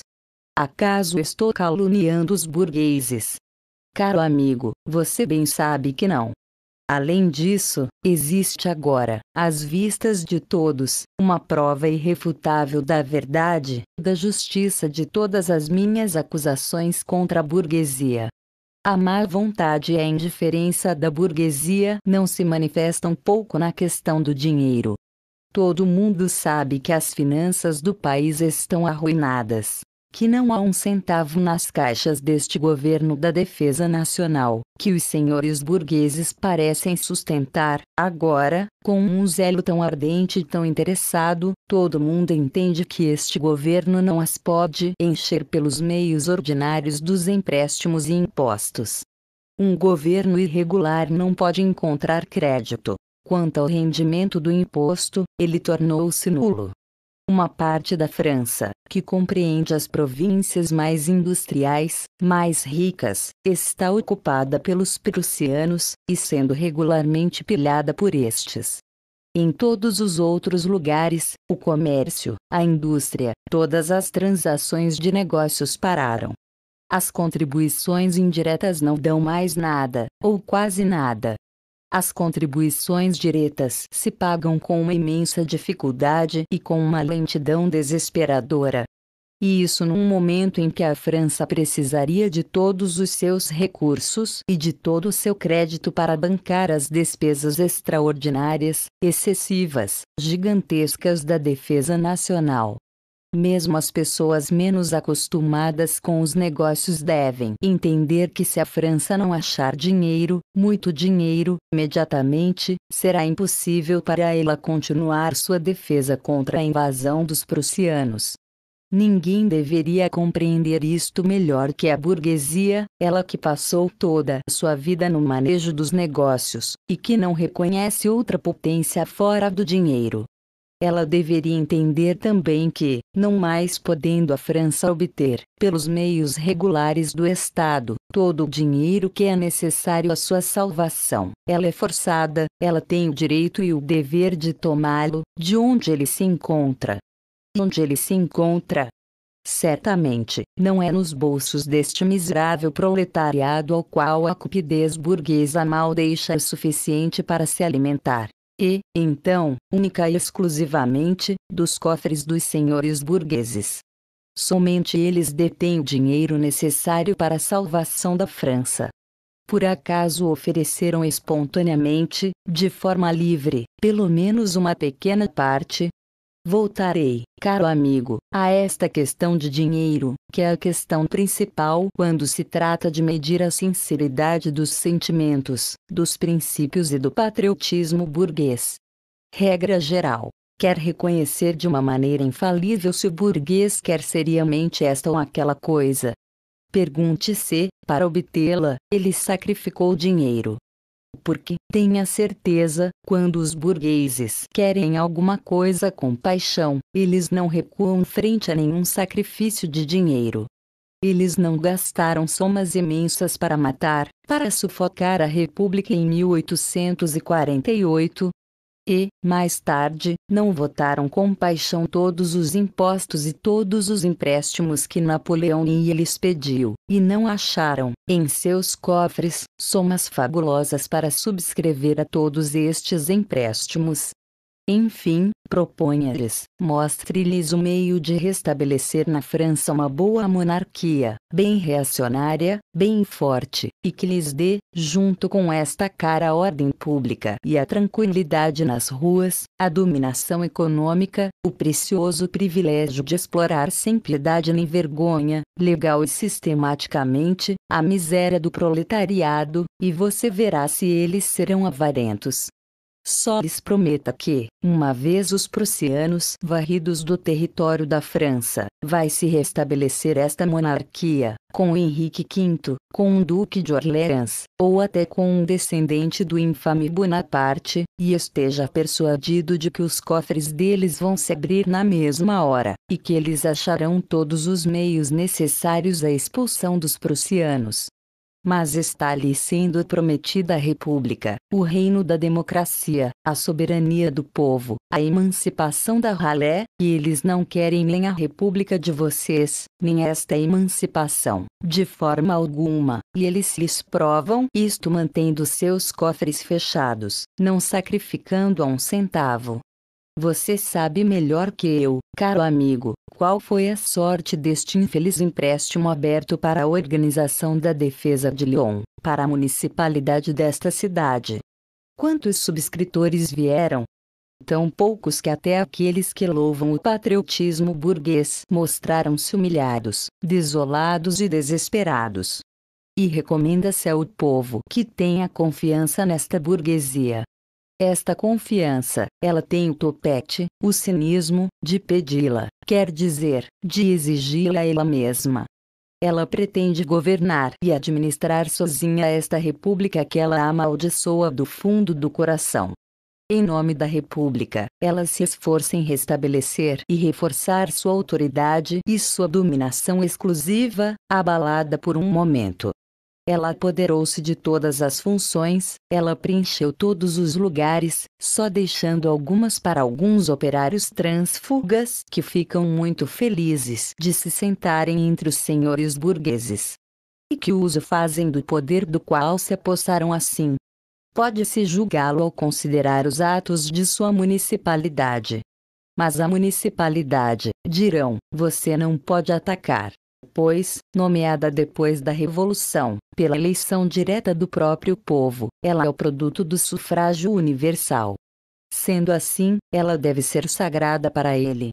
Acaso estou caluniando os burgueses? Caro amigo, você bem sabe que não. Além disso, existe agora, às vistas de todos, uma prova irrefutável da verdade, da justiça de todas as minhas acusações contra a burguesia. A má vontade e a indiferença da burguesia não se manifestam pouco na questão do dinheiro. Todo mundo sabe que as finanças do país estão arruinadas, que não há um centavo nas caixas deste governo da defesa nacional, que os senhores burgueses parecem sustentar, agora, com um zelo tão ardente e tão interessado, todo mundo entende que este governo não as pode encher pelos meios ordinários dos empréstimos e impostos. Um governo irregular não pode encontrar crédito. Quanto ao rendimento do imposto, ele tornou-se nulo uma parte da França, que compreende as províncias mais industriais, mais ricas, está ocupada pelos prussianos, e sendo regularmente pilhada por estes. Em todos os outros lugares, o comércio, a indústria, todas as transações de negócios pararam. As contribuições indiretas não dão mais nada, ou quase nada, as contribuições diretas se pagam com uma imensa dificuldade e com uma lentidão desesperadora. E isso num momento em que a França precisaria de todos os seus recursos e de todo o seu crédito para bancar as despesas extraordinárias, excessivas, gigantescas da defesa nacional. Mesmo as pessoas menos acostumadas com os negócios devem entender que se a França não achar dinheiro, muito dinheiro, imediatamente, será impossível para ela continuar sua defesa contra a invasão dos prussianos. Ninguém deveria compreender isto melhor que a burguesia, ela que passou toda sua vida no manejo dos negócios, e que não reconhece outra potência fora do dinheiro ela deveria entender também que, não mais podendo a França obter, pelos meios regulares do Estado, todo o dinheiro que é necessário à sua salvação, ela é forçada, ela tem o direito e o dever de tomá-lo, de onde ele se encontra. De onde ele se encontra, Certamente, não é nos bolsos deste miserável proletariado ao qual a cupidez burguesa mal deixa o suficiente para se alimentar, e, então, única e exclusivamente, dos cofres dos senhores burgueses. Somente eles detêm o dinheiro necessário para a salvação da França. Por acaso ofereceram espontaneamente, de forma livre, pelo menos uma pequena parte, Voltarei, caro amigo, a esta questão de dinheiro, que é a questão principal quando se trata de medir a sinceridade dos sentimentos, dos princípios e do patriotismo burguês. Regra geral. Quer reconhecer de uma maneira infalível se o burguês quer seriamente esta ou aquela coisa. Pergunte se, para obtê-la, ele sacrificou dinheiro, porque tenha certeza, quando os burgueses querem alguma coisa com paixão, eles não recuam frente a nenhum sacrifício de dinheiro. Eles não gastaram somas imensas para matar, para sufocar a República em 1848, e, mais tarde, não votaram com paixão todos os impostos e todos os empréstimos que Napoleão e lhes pediu, e não acharam, em seus cofres, somas fabulosas para subscrever a todos estes empréstimos, enfim, proponha-lhes, mostre-lhes o meio de restabelecer na França uma boa monarquia, bem reacionária, bem forte, e que lhes dê, junto com esta cara a ordem pública e a tranquilidade nas ruas, a dominação econômica, o precioso privilégio de explorar sem piedade nem vergonha, legal e sistematicamente, a miséria do proletariado, e você verá se eles serão avarentos, só lhes prometa que, uma vez os prussianos varridos do território da França, vai se restabelecer esta monarquia, com Henrique V, com o Duque de Orleans, ou até com um descendente do infame Bonaparte, e esteja persuadido de que os cofres deles vão se abrir na mesma hora, e que eles acharão todos os meios necessários à expulsão dos prussianos, mas está lhe sendo prometida a república, o reino da democracia, a soberania do povo, a emancipação da ralé, e eles não querem nem a república de vocês, nem esta emancipação, de forma alguma, e eles lhes provam isto mantendo seus cofres fechados, não sacrificando a um centavo, você sabe melhor que eu, caro amigo, qual foi a sorte deste infeliz empréstimo aberto para a Organização da Defesa de Lyon, para a municipalidade desta cidade. Quantos subscritores vieram? Tão poucos que até aqueles que louvam o patriotismo burguês mostraram-se humilhados, desolados e desesperados. E recomenda-se ao povo que tenha confiança nesta burguesia, esta confiança, ela tem o topete, o cinismo, de pedi-la, quer dizer, de exigi-la ela mesma. Ela pretende governar e administrar sozinha esta república que ela amaldiçoa do fundo do coração. Em nome da República, ela se esforça em restabelecer e reforçar sua autoridade e sua dominação exclusiva, abalada por um momento ela apoderou-se de todas as funções, ela preencheu todos os lugares, só deixando algumas para alguns operários transfugas que ficam muito felizes de se sentarem entre os senhores burgueses. E que uso fazem do poder do qual se apossaram assim? Pode-se julgá-lo ao considerar os atos de sua municipalidade. Mas a municipalidade, dirão, você não pode atacar pois, nomeada depois da Revolução, pela eleição direta do próprio povo, ela é o produto do sufrágio universal. Sendo assim, ela deve ser sagrada para ele.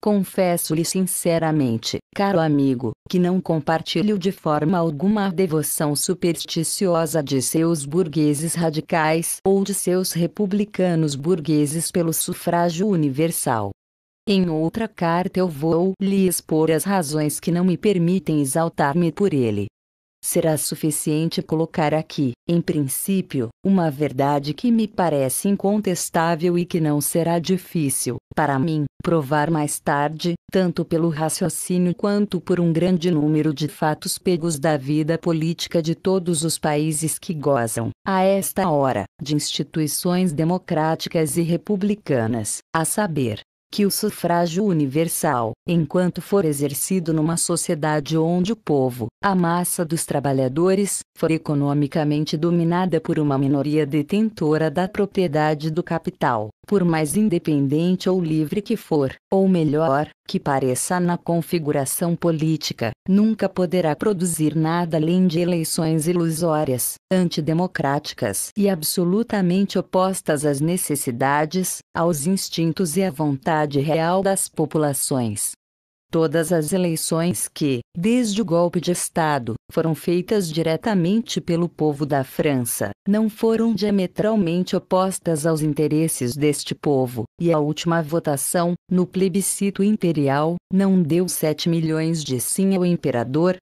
Confesso-lhe sinceramente, caro amigo, que não compartilho de forma alguma a devoção supersticiosa de seus burgueses radicais ou de seus republicanos burgueses pelo sufrágio universal. Em outra carta eu vou lhe expor as razões que não me permitem exaltar-me por ele. Será suficiente colocar aqui, em princípio, uma verdade que me parece incontestável e que não será difícil, para mim, provar mais tarde, tanto pelo raciocínio quanto por um grande número de fatos pegos da vida política de todos os países que gozam, a esta hora, de instituições democráticas e republicanas, a saber, que o sufrágio universal, enquanto for exercido numa sociedade onde o povo, a massa dos trabalhadores, for economicamente dominada por uma minoria detentora da propriedade do capital, por mais independente ou livre que for, ou melhor, que pareça na configuração política, nunca poderá produzir nada além de eleições ilusórias, antidemocráticas e absolutamente opostas às necessidades, aos instintos e à vontade real das populações. Todas as eleições que, desde o golpe de Estado, foram feitas diretamente pelo povo da França, não foram diametralmente opostas aos interesses deste povo, e a última votação, no plebiscito imperial, não deu 7 milhões de sim ao imperador,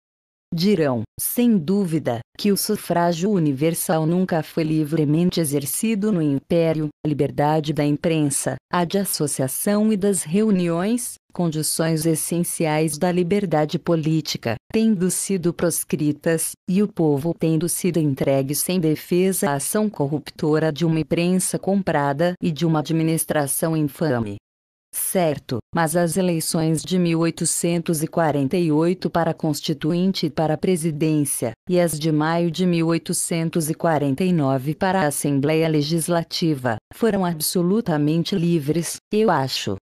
Dirão, sem dúvida, que o sufrágio universal nunca foi livremente exercido no Império, a liberdade da imprensa, a de associação e das reuniões, condições essenciais da liberdade política, tendo sido proscritas, e o povo tendo sido entregue sem defesa à ação corruptora de uma imprensa comprada e de uma administração infame. Certo, mas as eleições de 1848 para Constituinte e para Presidência, e as de maio de 1849 para a Assembleia Legislativa, foram absolutamente livres, eu acho,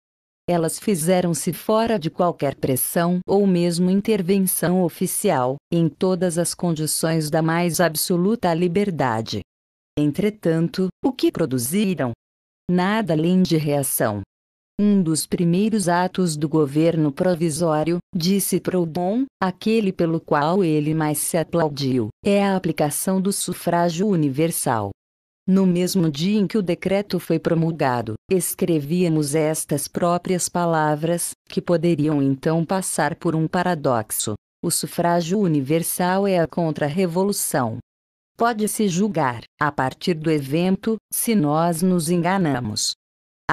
elas fizeram-se fora de qualquer pressão ou mesmo intervenção oficial, em todas as condições da mais absoluta liberdade. Entretanto, o que produziram? Nada além de reação. Um dos primeiros atos do governo provisório, disse Proudhon, aquele pelo qual ele mais se aplaudiu, é a aplicação do sufrágio universal. No mesmo dia em que o decreto foi promulgado, escrevíamos estas próprias palavras, que poderiam então passar por um paradoxo. O sufrágio universal é a contra-revolução. Pode-se julgar, a partir do evento, se nós nos enganamos.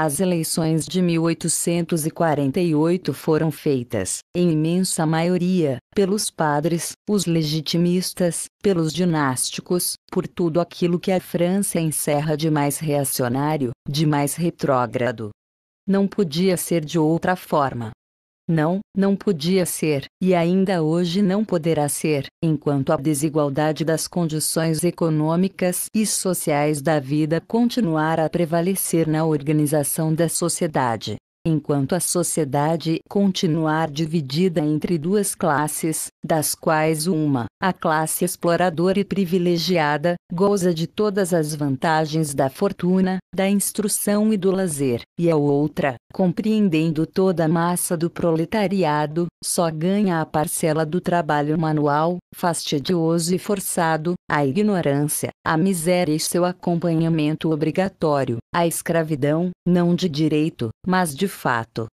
As eleições de 1848 foram feitas, em imensa maioria, pelos padres, os legitimistas, pelos dinásticos, por tudo aquilo que a França encerra de mais reacionário, de mais retrógrado. Não podia ser de outra forma. Não, não podia ser, e ainda hoje não poderá ser, enquanto a desigualdade das condições econômicas e sociais da vida continuar a prevalecer na organização da sociedade enquanto a sociedade continuar dividida entre duas classes, das quais uma, a classe exploradora e privilegiada, goza de todas as vantagens da fortuna, da instrução e do lazer, e a outra, compreendendo toda a massa do proletariado, só ganha a parcela do trabalho manual, fastidioso e forçado, a ignorância, a miséria e seu acompanhamento obrigatório, a escravidão, não de direito, mas de fato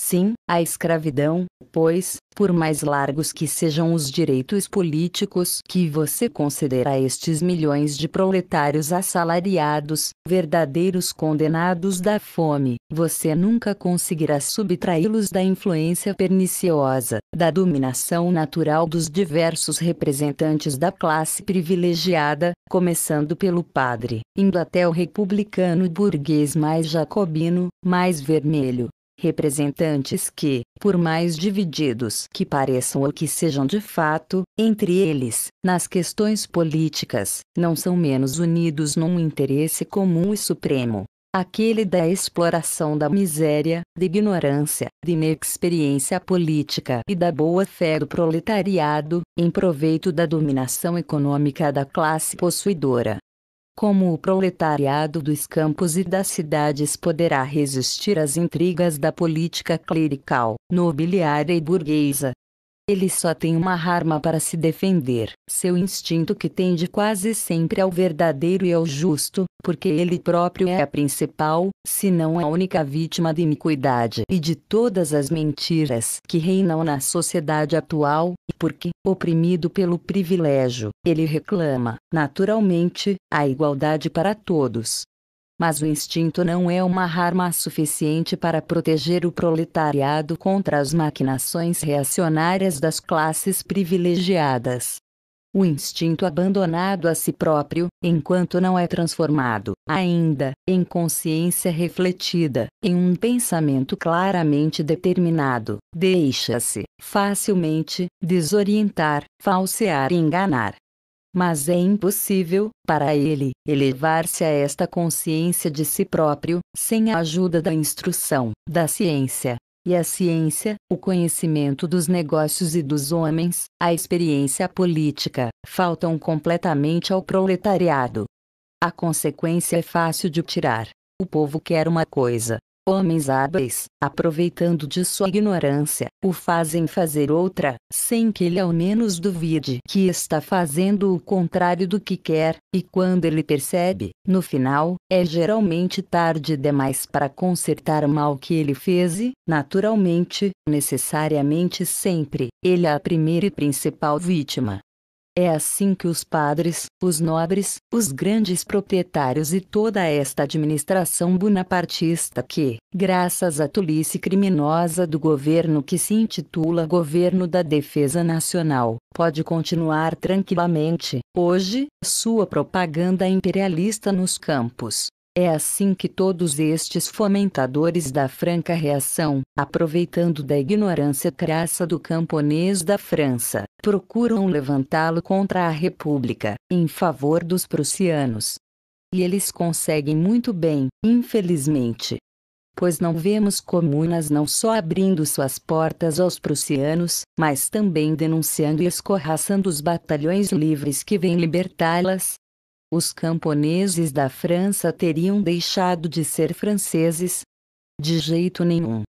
Sim, a escravidão, pois, por mais largos que sejam os direitos políticos que você conceder a estes milhões de proletários assalariados, verdadeiros condenados da fome, você nunca conseguirá subtraí-los da influência perniciosa, da dominação natural dos diversos representantes da classe privilegiada, começando pelo padre, indo até o republicano burguês mais jacobino, mais vermelho, representantes que, por mais divididos que pareçam ou que sejam de fato, entre eles, nas questões políticas, não são menos unidos num interesse comum e supremo. Aquele da exploração da miséria, da ignorância, da inexperiência política e da boa-fé do proletariado, em proveito da dominação econômica da classe possuidora como o proletariado dos campos e das cidades poderá resistir às intrigas da política clerical, nobiliária e burguesa, ele só tem uma arma para se defender, seu instinto que tende quase sempre ao verdadeiro e ao justo, porque ele próprio é a principal, se não a única vítima de iniquidade e de todas as mentiras que reinam na sociedade atual, e porque, oprimido pelo privilégio, ele reclama, naturalmente, a igualdade para todos, mas o instinto não é uma arma suficiente para proteger o proletariado contra as maquinações reacionárias das classes privilegiadas. O instinto abandonado a si próprio, enquanto não é transformado, ainda, em consciência refletida, em um pensamento claramente determinado, deixa-se, facilmente, desorientar, falsear e enganar mas é impossível, para ele, elevar-se a esta consciência de si próprio, sem a ajuda da instrução, da ciência. E a ciência, o conhecimento dos negócios e dos homens, a experiência política, faltam completamente ao proletariado. A consequência é fácil de tirar. O povo quer uma coisa, Homens hábeis, aproveitando de sua ignorância, o fazem fazer outra, sem que ele ao menos duvide que está fazendo o contrário do que quer, e quando ele percebe, no final, é geralmente tarde demais para consertar o mal que ele fez e, naturalmente, necessariamente sempre, ele é a primeira e principal vítima. É assim que os padres, os nobres, os grandes proprietários e toda esta administração bonapartista que, graças à tolice criminosa do governo que se intitula Governo da Defesa Nacional, pode continuar tranquilamente, hoje, sua propaganda imperialista nos campos, é assim que todos estes fomentadores da franca reação, aproveitando da ignorância crassa do camponês da França, procuram levantá-lo contra a República, em favor dos prussianos. E eles conseguem muito bem, infelizmente. Pois não vemos comunas não só abrindo suas portas aos prussianos, mas também denunciando e escorraçando os batalhões livres que vêm libertá-las, os camponeses da França teriam deixado de ser franceses? De jeito nenhum.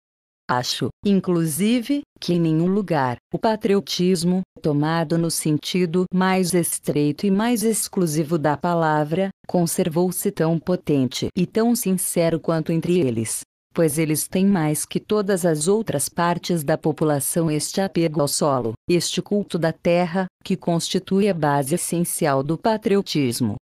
Acho, inclusive, que em nenhum lugar o patriotismo, tomado no sentido mais estreito e mais exclusivo da palavra, conservou-se tão potente e tão sincero quanto entre eles. Pois eles têm mais que todas as outras partes da população este apego ao solo, este culto da terra, que constitui a base essencial do patriotismo.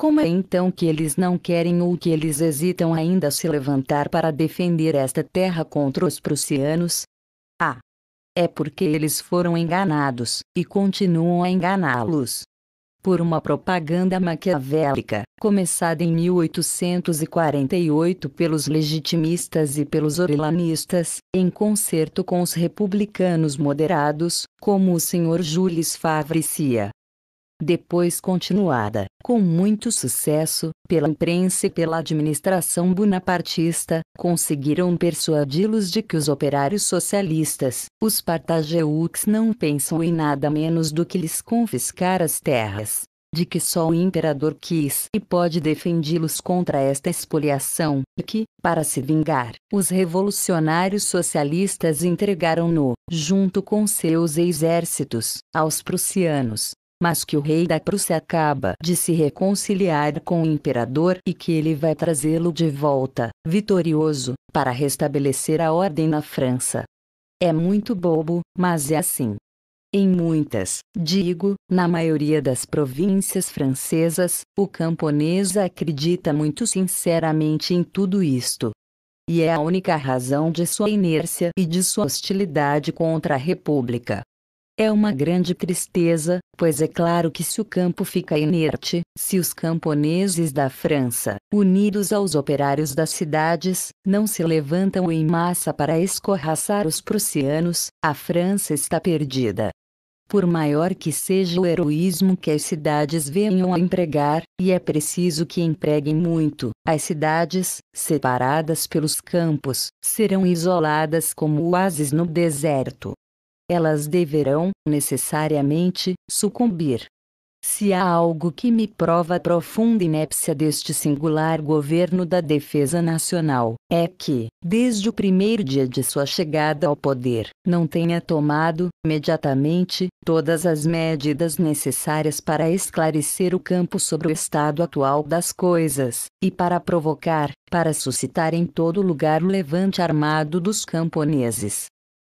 Como é então que eles não querem ou que eles hesitam ainda se levantar para defender esta terra contra os prussianos? Ah! É porque eles foram enganados, e continuam a enganá-los por uma propaganda maquiavélica, começada em 1848 pelos legitimistas e pelos orelanistas, em concerto com os republicanos moderados, como o Sr. Jules Favrecia depois continuada, com muito sucesso, pela imprensa e pela administração bonapartista, conseguiram persuadi-los de que os operários socialistas, os partageux não pensam em nada menos do que lhes confiscar as terras de que só o imperador quis e pode defendê-los contra esta expoliação, e que, para se vingar, os revolucionários socialistas entregaram-no, junto com seus exércitos, aos prussianos, mas que o rei da Prússia acaba de se reconciliar com o imperador e que ele vai trazê-lo de volta, vitorioso, para restabelecer a ordem na França. É muito bobo, mas é assim. Em muitas, digo, na maioria das províncias francesas, o camponês acredita muito sinceramente em tudo isto. E é a única razão de sua inércia e de sua hostilidade contra a República. É uma grande tristeza, pois é claro que se o campo fica inerte, se os camponeses da França, unidos aos operários das cidades, não se levantam em massa para escorraçar os prussianos, a França está perdida. Por maior que seja o heroísmo que as cidades venham a empregar, e é preciso que empreguem muito, as cidades, separadas pelos campos, serão isoladas como oásis no deserto elas deverão, necessariamente, sucumbir. Se há algo que me prova a profunda inépcia deste singular governo da defesa nacional, é que, desde o primeiro dia de sua chegada ao poder, não tenha tomado, imediatamente, todas as medidas necessárias para esclarecer o campo sobre o estado atual das coisas, e para provocar, para suscitar em todo lugar o levante armado dos camponeses,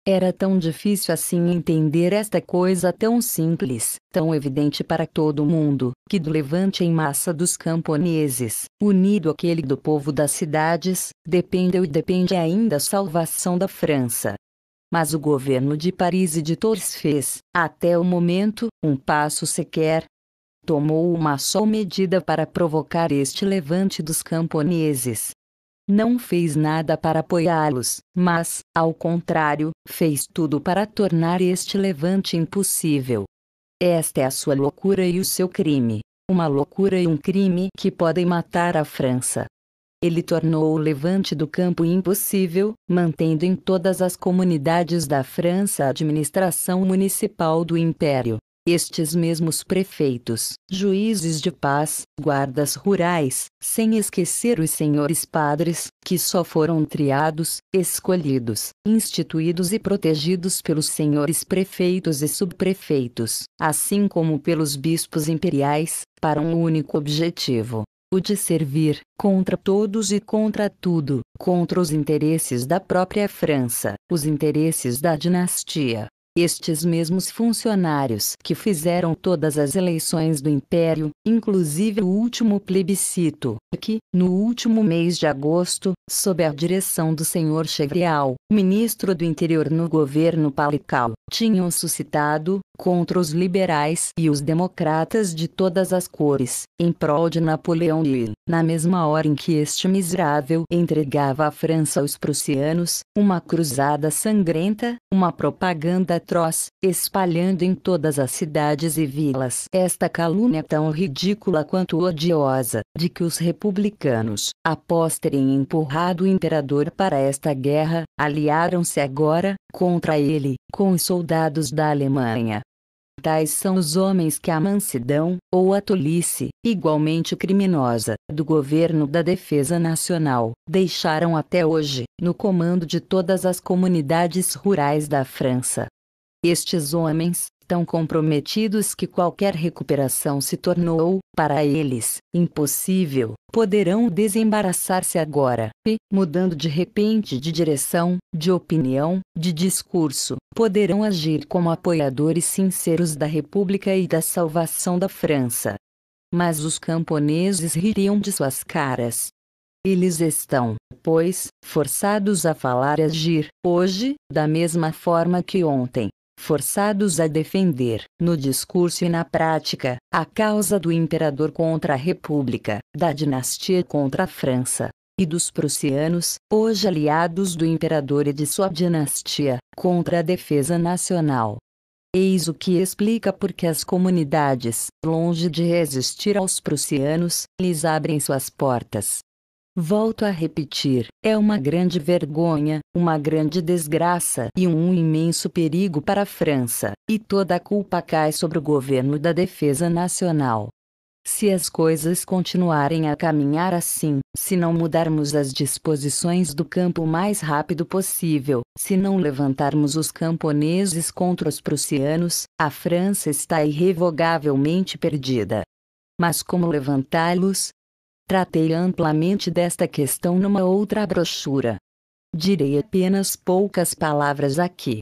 era tão difícil assim entender esta coisa tão simples, tão evidente para todo mundo, que do levante em massa dos camponeses, unido àquele do povo das cidades, dependeu e depende ainda a salvação da França. Mas o governo de Paris e de Tours fez, até o momento, um passo sequer, tomou uma só medida para provocar este levante dos camponeses, não fez nada para apoiá-los, mas, ao contrário, fez tudo para tornar este levante impossível. Esta é a sua loucura e o seu crime. Uma loucura e um crime que podem matar a França. Ele tornou o levante do campo impossível, mantendo em todas as comunidades da França a administração municipal do Império. Estes mesmos prefeitos, juízes de paz, guardas rurais, sem esquecer os senhores padres, que só foram triados, escolhidos, instituídos e protegidos pelos senhores prefeitos e subprefeitos, assim como pelos bispos imperiais, para um único objetivo: o de servir, contra todos e contra tudo, contra os interesses da própria França, os interesses da dinastia, estes mesmos funcionários que fizeram todas as eleições do Império, inclusive o último plebiscito, que, no último mês de agosto, sob a direção do senhor Chegreal, ministro do Interior no governo Palical, tinham suscitado, contra os liberais e os democratas de todas as cores, em prol de Napoleão e, na mesma hora em que este miserável entregava a França aos prussianos, uma cruzada sangrenta, uma propaganda atroz, espalhando em todas as cidades e vilas esta calúnia tão ridícula quanto odiosa, de que os republicanos, após terem empurrado o imperador para esta guerra, aliaram-se agora, contra ele, com os soldados da Alemanha, tais são os homens que a mansidão, ou a tolice, igualmente criminosa, do governo da defesa nacional, deixaram até hoje, no comando de todas as comunidades rurais da França. Estes homens, tão comprometidos que qualquer recuperação se tornou, para eles, impossível, poderão desembaraçar-se agora, e, mudando de repente de direção, de opinião, de discurso, poderão agir como apoiadores sinceros da República e da salvação da França. Mas os camponeses ririam de suas caras, eles estão, pois, forçados a falar e agir, hoje, da mesma forma que ontem, forçados a defender, no discurso e na prática, a causa do imperador contra a República, da dinastia contra a França, e dos prussianos, hoje aliados do imperador e de sua dinastia, contra a defesa nacional. Eis o que explica por que as comunidades, longe de resistir aos prussianos, lhes abrem suas portas, Volto a repetir, é uma grande vergonha, uma grande desgraça e um imenso perigo para a França, e toda a culpa cai sobre o governo da Defesa Nacional. Se as coisas continuarem a caminhar assim, se não mudarmos as disposições do campo o mais rápido possível, se não levantarmos os camponeses contra os prussianos, a França está irrevogavelmente perdida. Mas como levantá-los, Tratei amplamente desta questão numa outra brochura. Direi apenas poucas palavras aqui.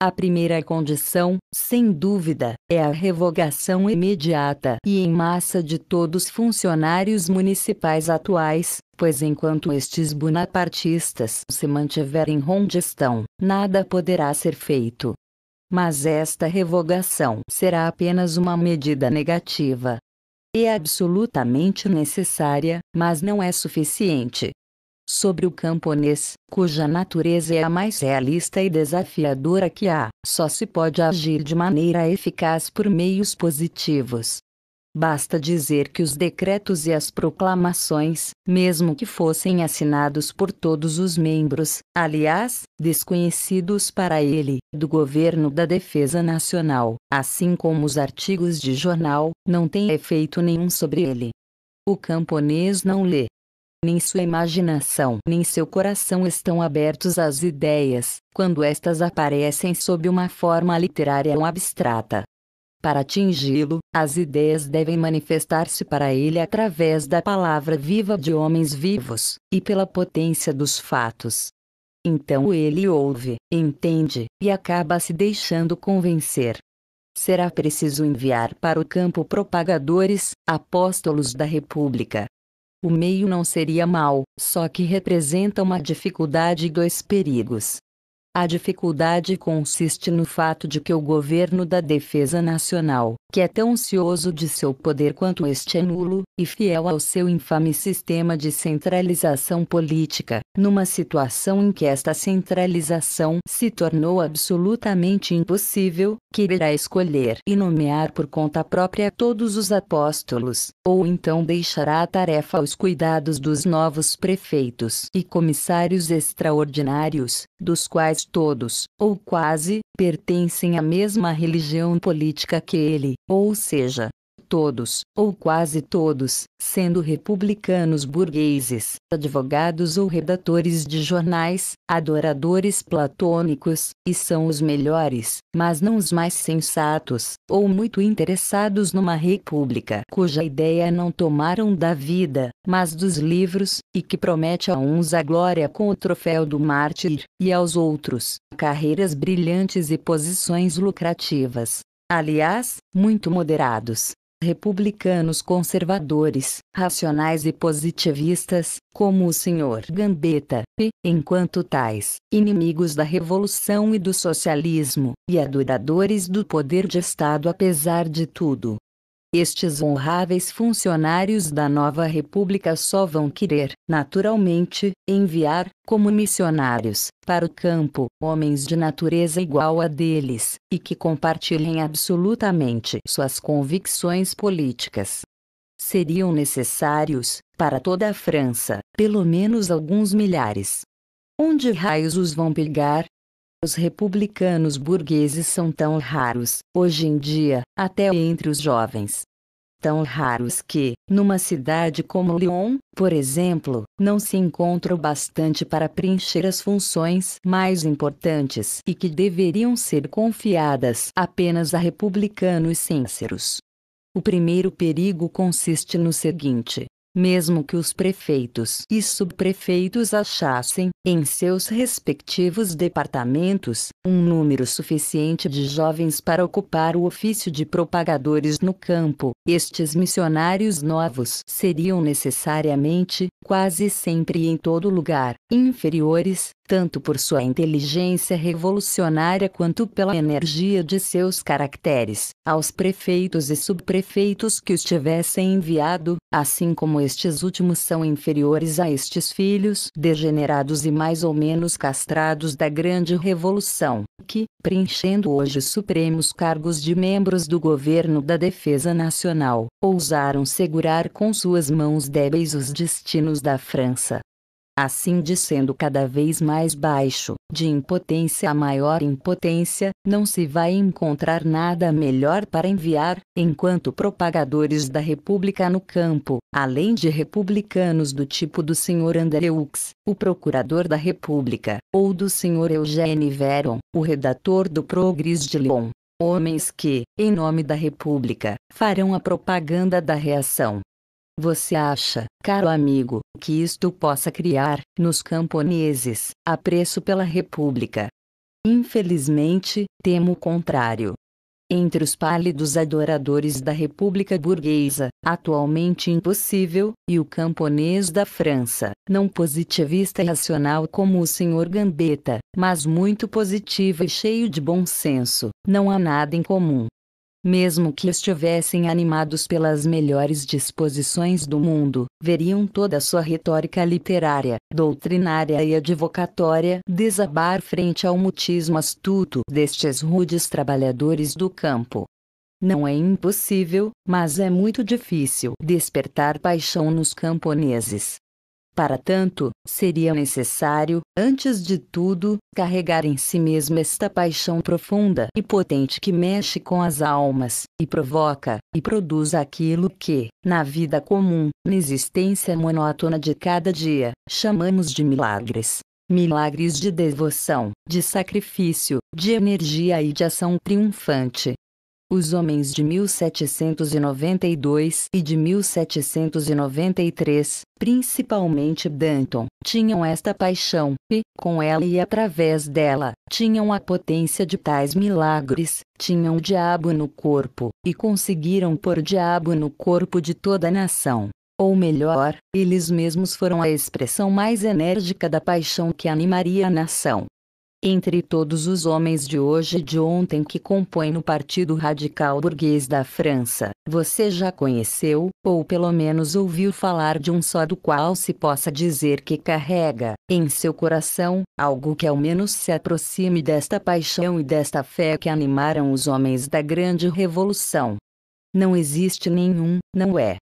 A primeira condição, sem dúvida, é a revogação imediata e em massa de todos os funcionários municipais atuais, pois enquanto estes bonapartistas se mantiverem onde estão, nada poderá ser feito. Mas esta revogação será apenas uma medida negativa, é absolutamente necessária, mas não é suficiente. Sobre o camponês, cuja natureza é a mais realista e desafiadora que há, só se pode agir de maneira eficaz por meios positivos, Basta dizer que os decretos e as proclamações, mesmo que fossem assinados por todos os membros, aliás, desconhecidos para ele, do governo da Defesa Nacional, assim como os artigos de jornal, não têm efeito nenhum sobre ele. O camponês não lê. Nem sua imaginação nem seu coração estão abertos às ideias, quando estas aparecem sob uma forma literária ou abstrata. Para atingi-lo, as ideias devem manifestar-se para ele através da palavra viva de homens vivos, e pela potência dos fatos. Então ele ouve, entende, e acaba se deixando convencer. Será preciso enviar para o campo propagadores, apóstolos da República. O meio não seria mau, só que representa uma dificuldade e dois perigos. A dificuldade consiste no fato de que o governo da Defesa Nacional, que é tão ansioso de seu poder quanto este é nulo, e fiel ao seu infame sistema de centralização política, numa situação em que esta centralização se tornou absolutamente impossível, que irá escolher e nomear por conta própria todos os apóstolos, ou então deixará a tarefa aos cuidados dos novos prefeitos e comissários extraordinários, dos quais todos, ou quase, pertencem à mesma religião política que ele, ou seja, todos, ou quase todos, sendo republicanos burgueses, advogados ou redatores de jornais, adoradores platônicos, e são os melhores, mas não os mais sensatos, ou muito interessados numa república cuja ideia não tomaram da vida, mas dos livros, e que promete a uns a glória com o troféu do mártir, e aos outros, carreiras brilhantes e posições lucrativas aliás, muito moderados, republicanos conservadores, racionais e positivistas, como o Sr. Gambetta, e, enquanto tais, inimigos da revolução e do socialismo, e adoradores do poder de Estado apesar de tudo. Estes honráveis funcionários da nova república só vão querer, naturalmente, enviar, como missionários, para o campo, homens de natureza igual a deles, e que compartilhem absolutamente suas convicções políticas. Seriam necessários, para toda a França, pelo menos alguns milhares. Onde raios os vão pegar, os republicanos burgueses são tão raros, hoje em dia, até entre os jovens. Tão raros que, numa cidade como Lyon, por exemplo, não se encontra o bastante para preencher as funções mais importantes e que deveriam ser confiadas apenas a republicanos sinceros. O primeiro perigo consiste no seguinte: mesmo que os prefeitos e subprefeitos achassem, em seus respectivos departamentos, um número suficiente de jovens para ocupar o ofício de propagadores no campo, estes missionários novos seriam necessariamente, quase sempre e em todo lugar, inferiores, tanto por sua inteligência revolucionária quanto pela energia de seus caracteres, aos prefeitos e subprefeitos que os tivessem enviado, assim como estes últimos são inferiores a estes filhos degenerados e mais ou menos castrados da Grande Revolução, que, preenchendo hoje supremos cargos de membros do governo da Defesa Nacional, ousaram segurar com suas mãos débeis os destinos da França assim sendo cada vez mais baixo, de impotência a maior impotência, não se vai encontrar nada melhor para enviar, enquanto propagadores da República no campo, além de republicanos do tipo do Sr. Andreux, o procurador da República, ou do Sr. Eugène Veron, o redator do Progris de Lyon. Homens que, em nome da República, farão a propaganda da reação, você acha, caro amigo, que isto possa criar, nos camponeses, apreço pela República? Infelizmente, temo o contrário. Entre os pálidos adoradores da República Burguesa, atualmente impossível, e o camponês da França, não positivista e racional como o senhor Gambetta, mas muito positivo e cheio de bom senso, não há nada em comum mesmo que estivessem animados pelas melhores disposições do mundo, veriam toda a sua retórica literária, doutrinária e advocatória desabar frente ao mutismo astuto destes rudes trabalhadores do campo. Não é impossível, mas é muito difícil despertar paixão nos camponeses, para tanto, seria necessário, antes de tudo, carregar em si mesmo esta paixão profunda e potente que mexe com as almas, e provoca, e produz aquilo que, na vida comum, na existência monótona de cada dia, chamamos de milagres. Milagres de devoção, de sacrifício, de energia e de ação triunfante, os homens de 1792 e de 1793, principalmente Danton, tinham esta paixão, e, com ela e através dela, tinham a potência de tais milagres, tinham o diabo no corpo, e conseguiram pôr diabo no corpo de toda a nação. Ou melhor, eles mesmos foram a expressão mais enérgica da paixão que animaria a nação. Entre todos os homens de hoje e de ontem que compõem o Partido Radical Burguês da França, você já conheceu, ou pelo menos ouviu falar de um só do qual se possa dizer que carrega, em seu coração, algo que ao menos se aproxime desta paixão e desta fé que animaram os homens da Grande Revolução. Não existe nenhum, não é,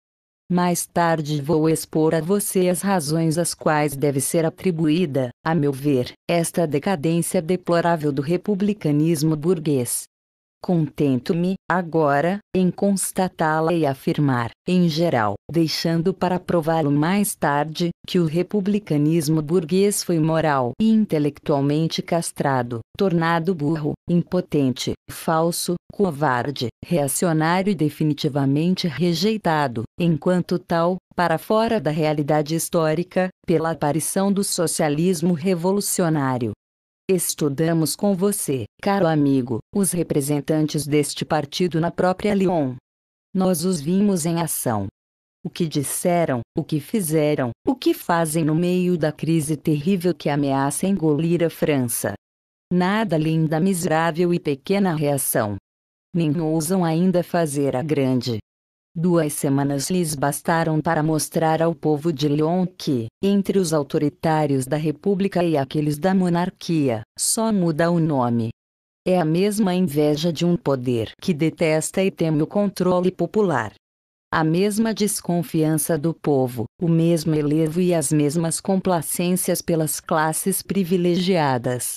mais tarde vou expor a você as razões às quais deve ser atribuída, a meu ver, esta decadência deplorável do republicanismo burguês. Contento-me, agora, em constatá-la e afirmar, em geral, deixando para prová-lo mais tarde, que o republicanismo burguês foi moral e intelectualmente castrado, tornado burro, impotente, falso, covarde, reacionário e definitivamente rejeitado, enquanto tal, para fora da realidade histórica, pela aparição do socialismo revolucionário, Estudamos com você, caro amigo, os representantes deste partido na própria Lyon. Nós os vimos em ação. O que disseram, o que fizeram, o que fazem no meio da crise terrível que ameaça engolir a França. Nada linda, miserável e pequena reação. Nem ousam ainda fazer a grande, Duas semanas lhes bastaram para mostrar ao povo de Lyon que, entre os autoritários da República e aqueles da monarquia, só muda o nome. É a mesma inveja de um poder que detesta e teme o controle popular. A mesma desconfiança do povo, o mesmo elevo e as mesmas complacências pelas classes privilegiadas.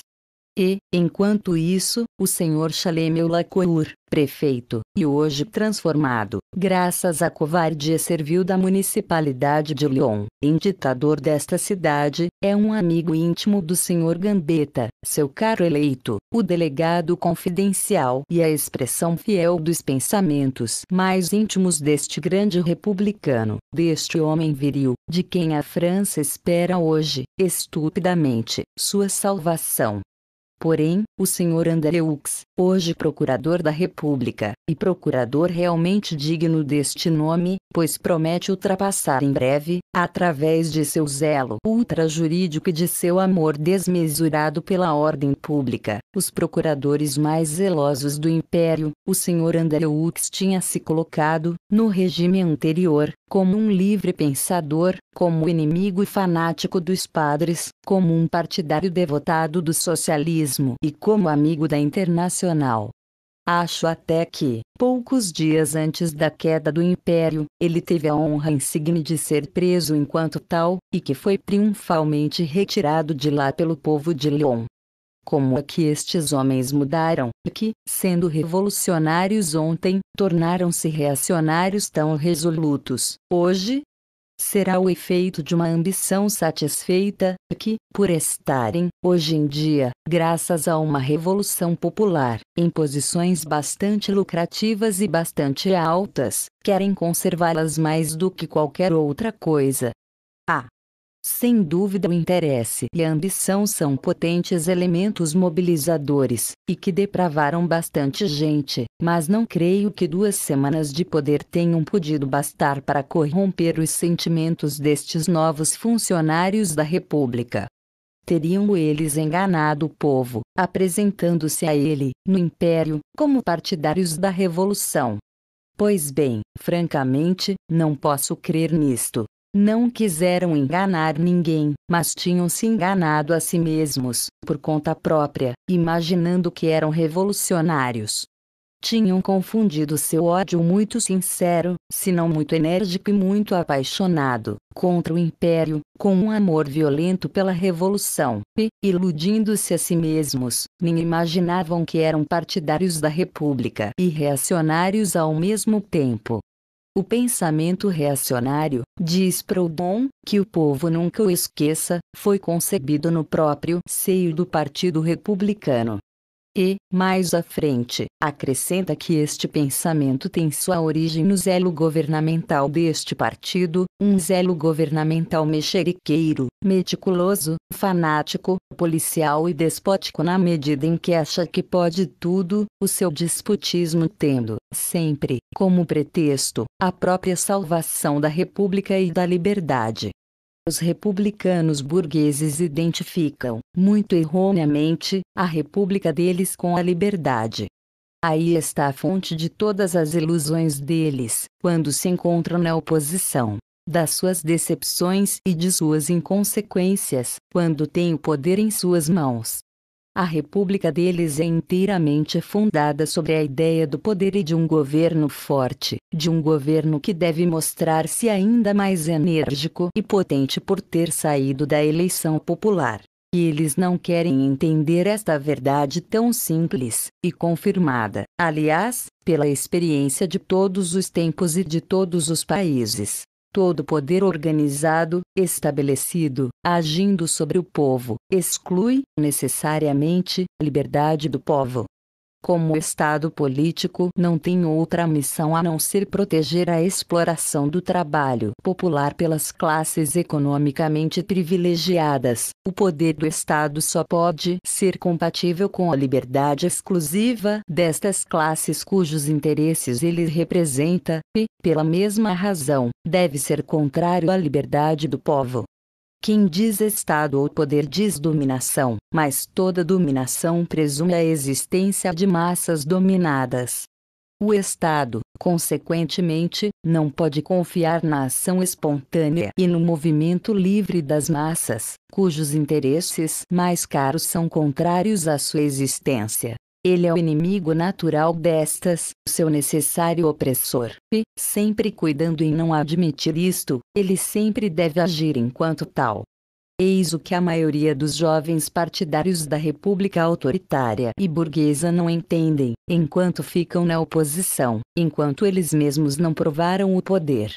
E, enquanto isso, o senhor Shalemeu Lacour, prefeito, e hoje transformado, graças à covardia servil da municipalidade de Lyon, em ditador desta cidade, é um amigo íntimo do senhor Gambetta, seu caro eleito, o delegado confidencial e a expressão fiel dos pensamentos mais íntimos deste grande republicano, deste homem viril, de quem a França espera hoje, estupidamente, sua salvação. Porém, o senhor Andreux, hoje procurador da República, e procurador realmente digno deste nome, pois promete ultrapassar em breve, através de seu zelo ultrajurídico e de seu amor desmesurado pela ordem pública, os procuradores mais zelosos do império, o senhor Andreux tinha se colocado, no regime anterior, como um livre pensador, como inimigo e fanático dos padres, como um partidário devotado do socialismo jornalismo e como amigo da Internacional. Acho até que, poucos dias antes da queda do Império, ele teve a honra insigne de ser preso enquanto tal, e que foi triunfalmente retirado de lá pelo povo de Lyon. Como é que estes homens mudaram, e que, sendo revolucionários ontem, tornaram-se reacionários tão resolutos, hoje, será o efeito de uma ambição satisfeita, que, por estarem, hoje em dia, graças a uma revolução popular, em posições bastante lucrativas e bastante altas, querem conservá-las mais do que qualquer outra coisa, sem dúvida o interesse e a ambição são potentes elementos mobilizadores, e que depravaram bastante gente, mas não creio que duas semanas de poder tenham podido bastar para corromper os sentimentos destes novos funcionários da República teriam eles enganado o povo, apresentando-se a ele, no império, como partidários da revolução. Pois bem, francamente, não posso crer nisto. Não quiseram enganar ninguém, mas tinham se enganado a si mesmos, por conta própria, imaginando que eram revolucionários. Tinham confundido seu ódio muito sincero, se não muito enérgico e muito apaixonado, contra o império, com um amor violento pela revolução, e, iludindo-se a si mesmos, nem imaginavam que eram partidários da república e reacionários ao mesmo tempo. O pensamento reacionário, diz Proudhon, que o povo nunca o esqueça, foi concebido no próprio seio do Partido Republicano. E, mais à frente, acrescenta que este pensamento tem sua origem no zelo governamental deste partido, um zelo governamental mexeriqueiro, meticuloso, fanático, policial e despótico na medida em que acha que pode tudo, o seu disputismo tendo, sempre, como pretexto, a própria salvação da república e da liberdade. Os republicanos burgueses identificam, muito erroneamente, a república deles com a liberdade. Aí está a fonte de todas as ilusões deles, quando se encontram na oposição das suas decepções e de suas inconsequências, quando têm o poder em suas mãos. A república deles é inteiramente fundada sobre a ideia do poder e de um governo forte, de um governo que deve mostrar-se ainda mais enérgico e potente por ter saído da eleição popular. E eles não querem entender esta verdade tão simples e confirmada, aliás, pela experiência de todos os tempos e de todos os países, todo poder organizado, estabelecido, agindo sobre o povo, exclui, necessariamente, a liberdade do povo como Estado político, não tem outra missão a não ser proteger a exploração do trabalho popular pelas classes economicamente privilegiadas. O poder do Estado só pode ser compatível com a liberdade exclusiva destas classes cujos interesses ele representa, e, pela mesma razão, deve ser contrário à liberdade do povo. Quem diz Estado ou poder diz dominação, mas toda dominação presume a existência de massas dominadas. O Estado, consequentemente, não pode confiar na ação espontânea e no movimento livre das massas, cujos interesses mais caros são contrários à sua existência. Ele é o inimigo natural destas, seu necessário opressor. E, sempre cuidando em não admitir isto, ele sempre deve agir enquanto tal. Eis o que a maioria dos jovens partidários da república autoritária e burguesa não entendem, enquanto ficam na oposição, enquanto eles mesmos não provaram o poder,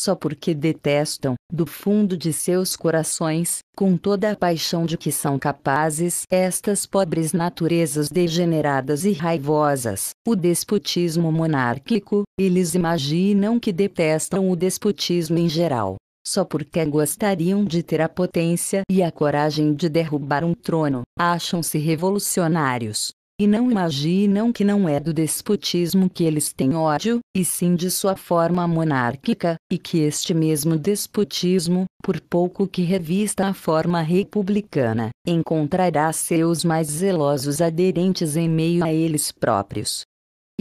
só porque detestam, do fundo de seus corações, com toda a paixão de que são capazes, estas pobres naturezas degeneradas e raivosas, o despotismo monárquico, eles imaginam que detestam o despotismo em geral só porque gostariam de ter a potência e a coragem de derrubar um trono, acham-se revolucionários, e não imaginam que não é do despotismo que eles têm ódio, e sim de sua forma monárquica, e que este mesmo despotismo, por pouco que revista a forma republicana, encontrará seus mais zelosos aderentes em meio a eles próprios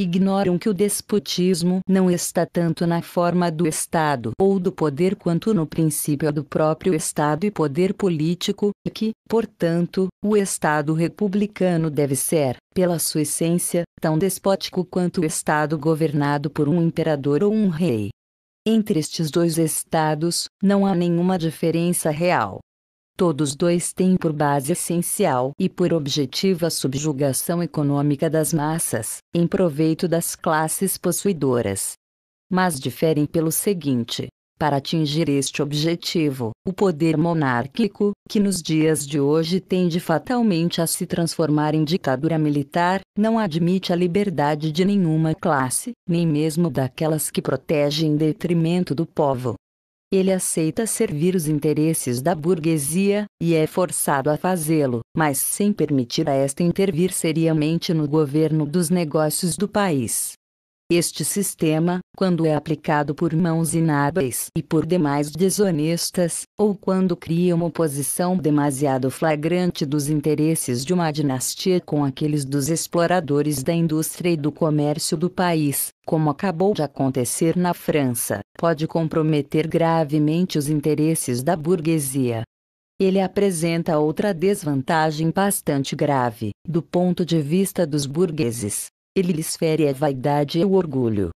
ignoram que o despotismo não está tanto na forma do Estado ou do poder quanto no princípio do próprio Estado e poder político, e que, portanto, o Estado republicano deve ser, pela sua essência, tão despótico quanto o Estado governado por um imperador ou um rei. Entre estes dois estados, não há nenhuma diferença real. Todos dois têm por base essencial e por objetivo a subjugação econômica das massas, em proveito das classes possuidoras. Mas diferem pelo seguinte: para atingir este objetivo, o poder monárquico, que nos dias de hoje tende fatalmente a se transformar em ditadura militar, não admite a liberdade de nenhuma classe, nem mesmo daquelas que protege em detrimento do povo. Ele aceita servir os interesses da burguesia, e é forçado a fazê-lo, mas sem permitir a esta intervir seriamente no governo dos negócios do país. Este sistema, quando é aplicado por mãos inábeis e por demais desonestas, ou quando cria uma oposição demasiado flagrante dos interesses de uma dinastia com aqueles dos exploradores da indústria e do comércio do país, como acabou de acontecer na França, pode comprometer gravemente os interesses da burguesia. Ele apresenta outra desvantagem bastante grave, do ponto de vista dos burgueses, ele lhes fere a vaidade e o orgulho.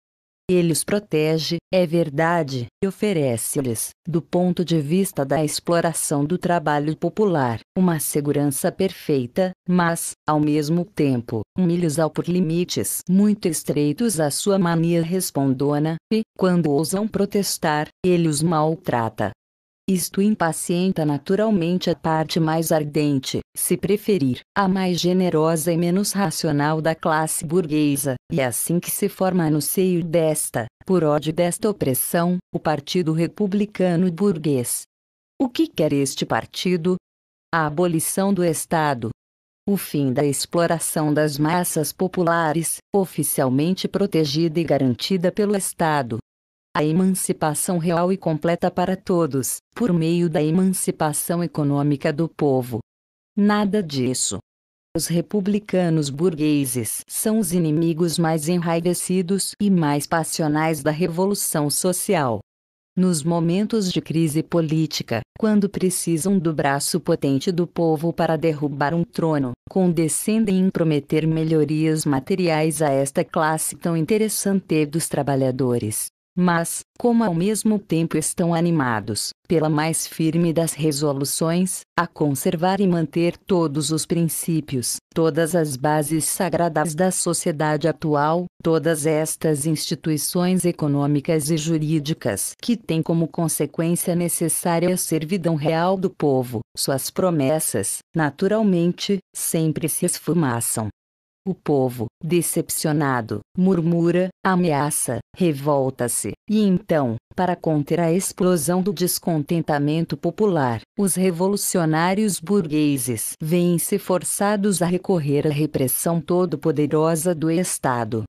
Ele os protege, é verdade, e oferece-lhes, do ponto de vista da exploração do trabalho popular, uma segurança perfeita, mas, ao mesmo tempo, humilha-os por limites muito estreitos à sua mania respondona, e, quando ousam protestar, ele os maltrata. Isto impacienta naturalmente a parte mais ardente, se preferir, a mais generosa e menos racional da classe burguesa, e é assim que se forma no seio desta, por ódio desta opressão, o Partido Republicano Burguês. O que quer este partido? A abolição do Estado, o fim da exploração das massas populares, oficialmente protegida e garantida pelo Estado, a emancipação real e completa para todos, por meio da emancipação econômica do povo. Nada disso. Os republicanos burgueses são os inimigos mais enraivecidos e mais passionais da revolução social. Nos momentos de crise política, quando precisam do braço potente do povo para derrubar um trono, condescendem em prometer melhorias materiais a esta classe tão interessante dos trabalhadores. Mas, como ao mesmo tempo estão animados, pela mais firme das resoluções, a conservar e manter todos os princípios, todas as bases sagradas da sociedade atual, todas estas instituições econômicas e jurídicas que têm como consequência necessária a servidão real do povo, suas promessas, naturalmente, sempre se esfumaçam, o povo, decepcionado, murmura, ameaça, revolta-se, e então, para conter a explosão do descontentamento popular, os revolucionários burgueses vêm-se forçados a recorrer à repressão todo-poderosa do Estado.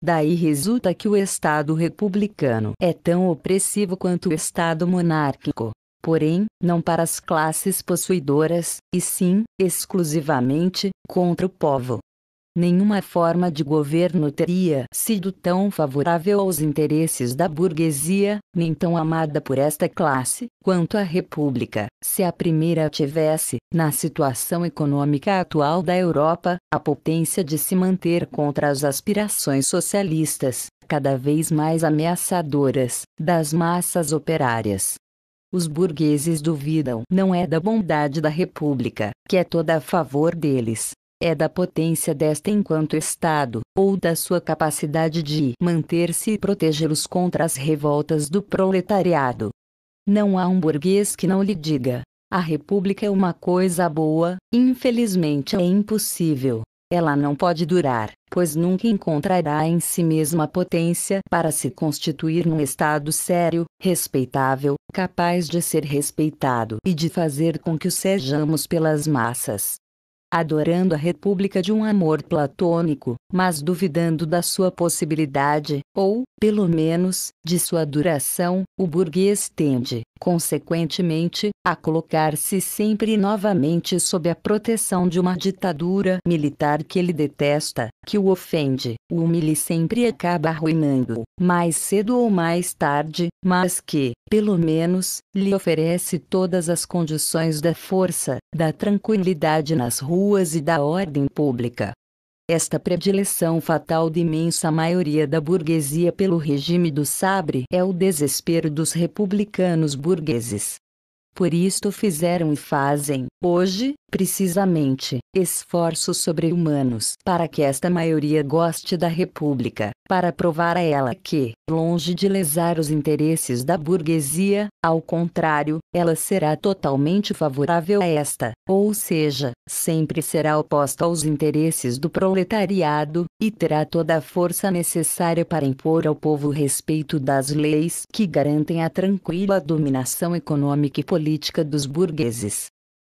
Daí resulta que o Estado republicano é tão opressivo quanto o Estado monárquico porém, não para as classes possuidoras, e sim, exclusivamente, contra o povo, Nenhuma forma de governo teria sido tão favorável aos interesses da burguesia, nem tão amada por esta classe, quanto a República, se a primeira tivesse, na situação econômica atual da Europa, a potência de se manter contra as aspirações socialistas, cada vez mais ameaçadoras, das massas operárias. Os burgueses duvidam não é da bondade da República, que é toda a favor deles, é da potência desta enquanto Estado, ou da sua capacidade de manter-se e protegê-los contra as revoltas do proletariado. Não há um burguês que não lhe diga: a república é uma coisa boa, infelizmente é impossível. Ela não pode durar, pois nunca encontrará em si mesma potência para se constituir num Estado sério, respeitável, capaz de ser respeitado e de fazer com que o sejamos pelas massas adorando a república de um amor platônico, mas duvidando da sua possibilidade, ou, pelo menos, de sua duração, o burguês tende, consequentemente, a colocar-se sempre novamente sob a proteção de uma ditadura militar que ele detesta, que o ofende, o humilha e sempre acaba arruinando, mais cedo ou mais tarde, mas que, pelo menos, lhe oferece todas as condições da força, da tranquilidade nas ruas e da ordem pública. Esta predileção fatal de imensa maioria da burguesia pelo regime do sabre é o desespero dos republicanos burgueses. Por isto fizeram e fazem, hoje, precisamente, esforços sobre-humanos para que esta maioria goste da República, para provar a ela que, longe de lesar os interesses da burguesia, ao contrário, ela será totalmente favorável a esta, ou seja, sempre será oposta aos interesses do proletariado, e terá toda a força necessária para impor ao povo o respeito das leis que garantem a tranquila dominação econômica e política dos burgueses.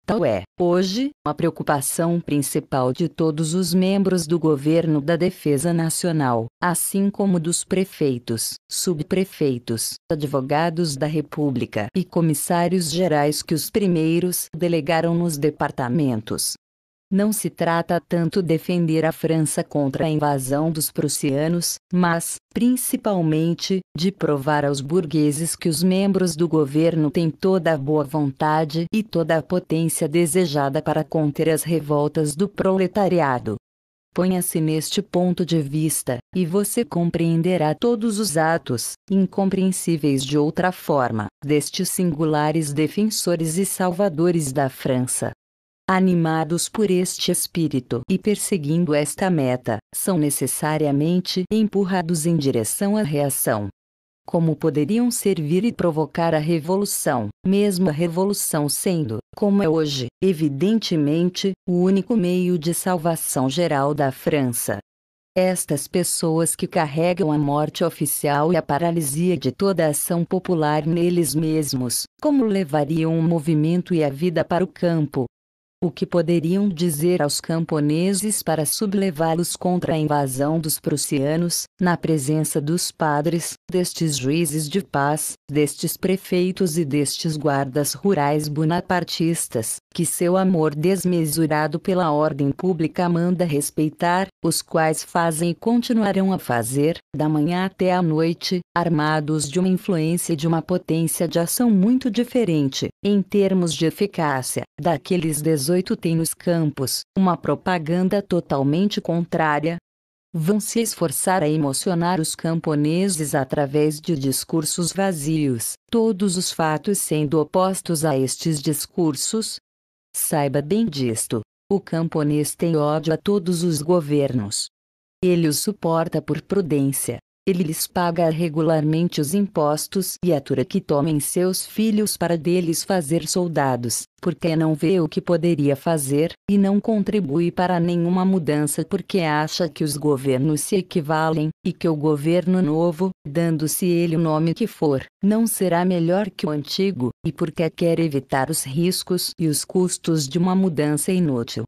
Tal é, hoje, a preocupação principal de todos os membros do governo da Defesa Nacional, assim como dos prefeitos, subprefeitos, advogados da República e comissários gerais que os primeiros delegaram nos departamentos não se trata tanto defender a França contra a invasão dos prussianos, mas, principalmente, de provar aos burgueses que os membros do governo têm toda a boa vontade e toda a potência desejada para conter as revoltas do proletariado. Ponha-se neste ponto de vista, e você compreenderá todos os atos, incompreensíveis de outra forma, destes singulares defensores e salvadores da França animados por este espírito e perseguindo esta meta, são necessariamente empurrados em direção à reação. Como poderiam servir e provocar a revolução, mesmo a revolução sendo, como é hoje, evidentemente, o único meio de salvação geral da França? Estas pessoas que carregam a morte oficial e a paralisia de toda a ação popular neles mesmos, como levariam o movimento e a vida para o campo, o que poderiam dizer aos camponeses para sublevá-los contra a invasão dos prussianos, na presença dos padres, destes juízes de paz, destes prefeitos e destes guardas rurais bonapartistas, que seu amor desmesurado pela ordem pública manda respeitar, os quais fazem e continuarão a fazer, da manhã até à noite, armados de uma influência e de uma potência de ação muito diferente, em termos de eficácia, daqueles desordens? 18 tem nos campos uma propaganda totalmente contrária. Vão se esforçar a emocionar os camponeses através de discursos vazios, todos os fatos sendo opostos a estes discursos. Saiba bem disto: o camponês tem ódio a todos os governos. Ele os suporta por prudência, ele lhes paga regularmente os impostos e atura que tomem seus filhos para deles fazer soldados, porque não vê o que poderia fazer, e não contribui para nenhuma mudança porque acha que os governos se equivalem, e que o governo novo, dando-se ele o nome que for, não será melhor que o antigo, e porque quer evitar os riscos e os custos de uma mudança inútil.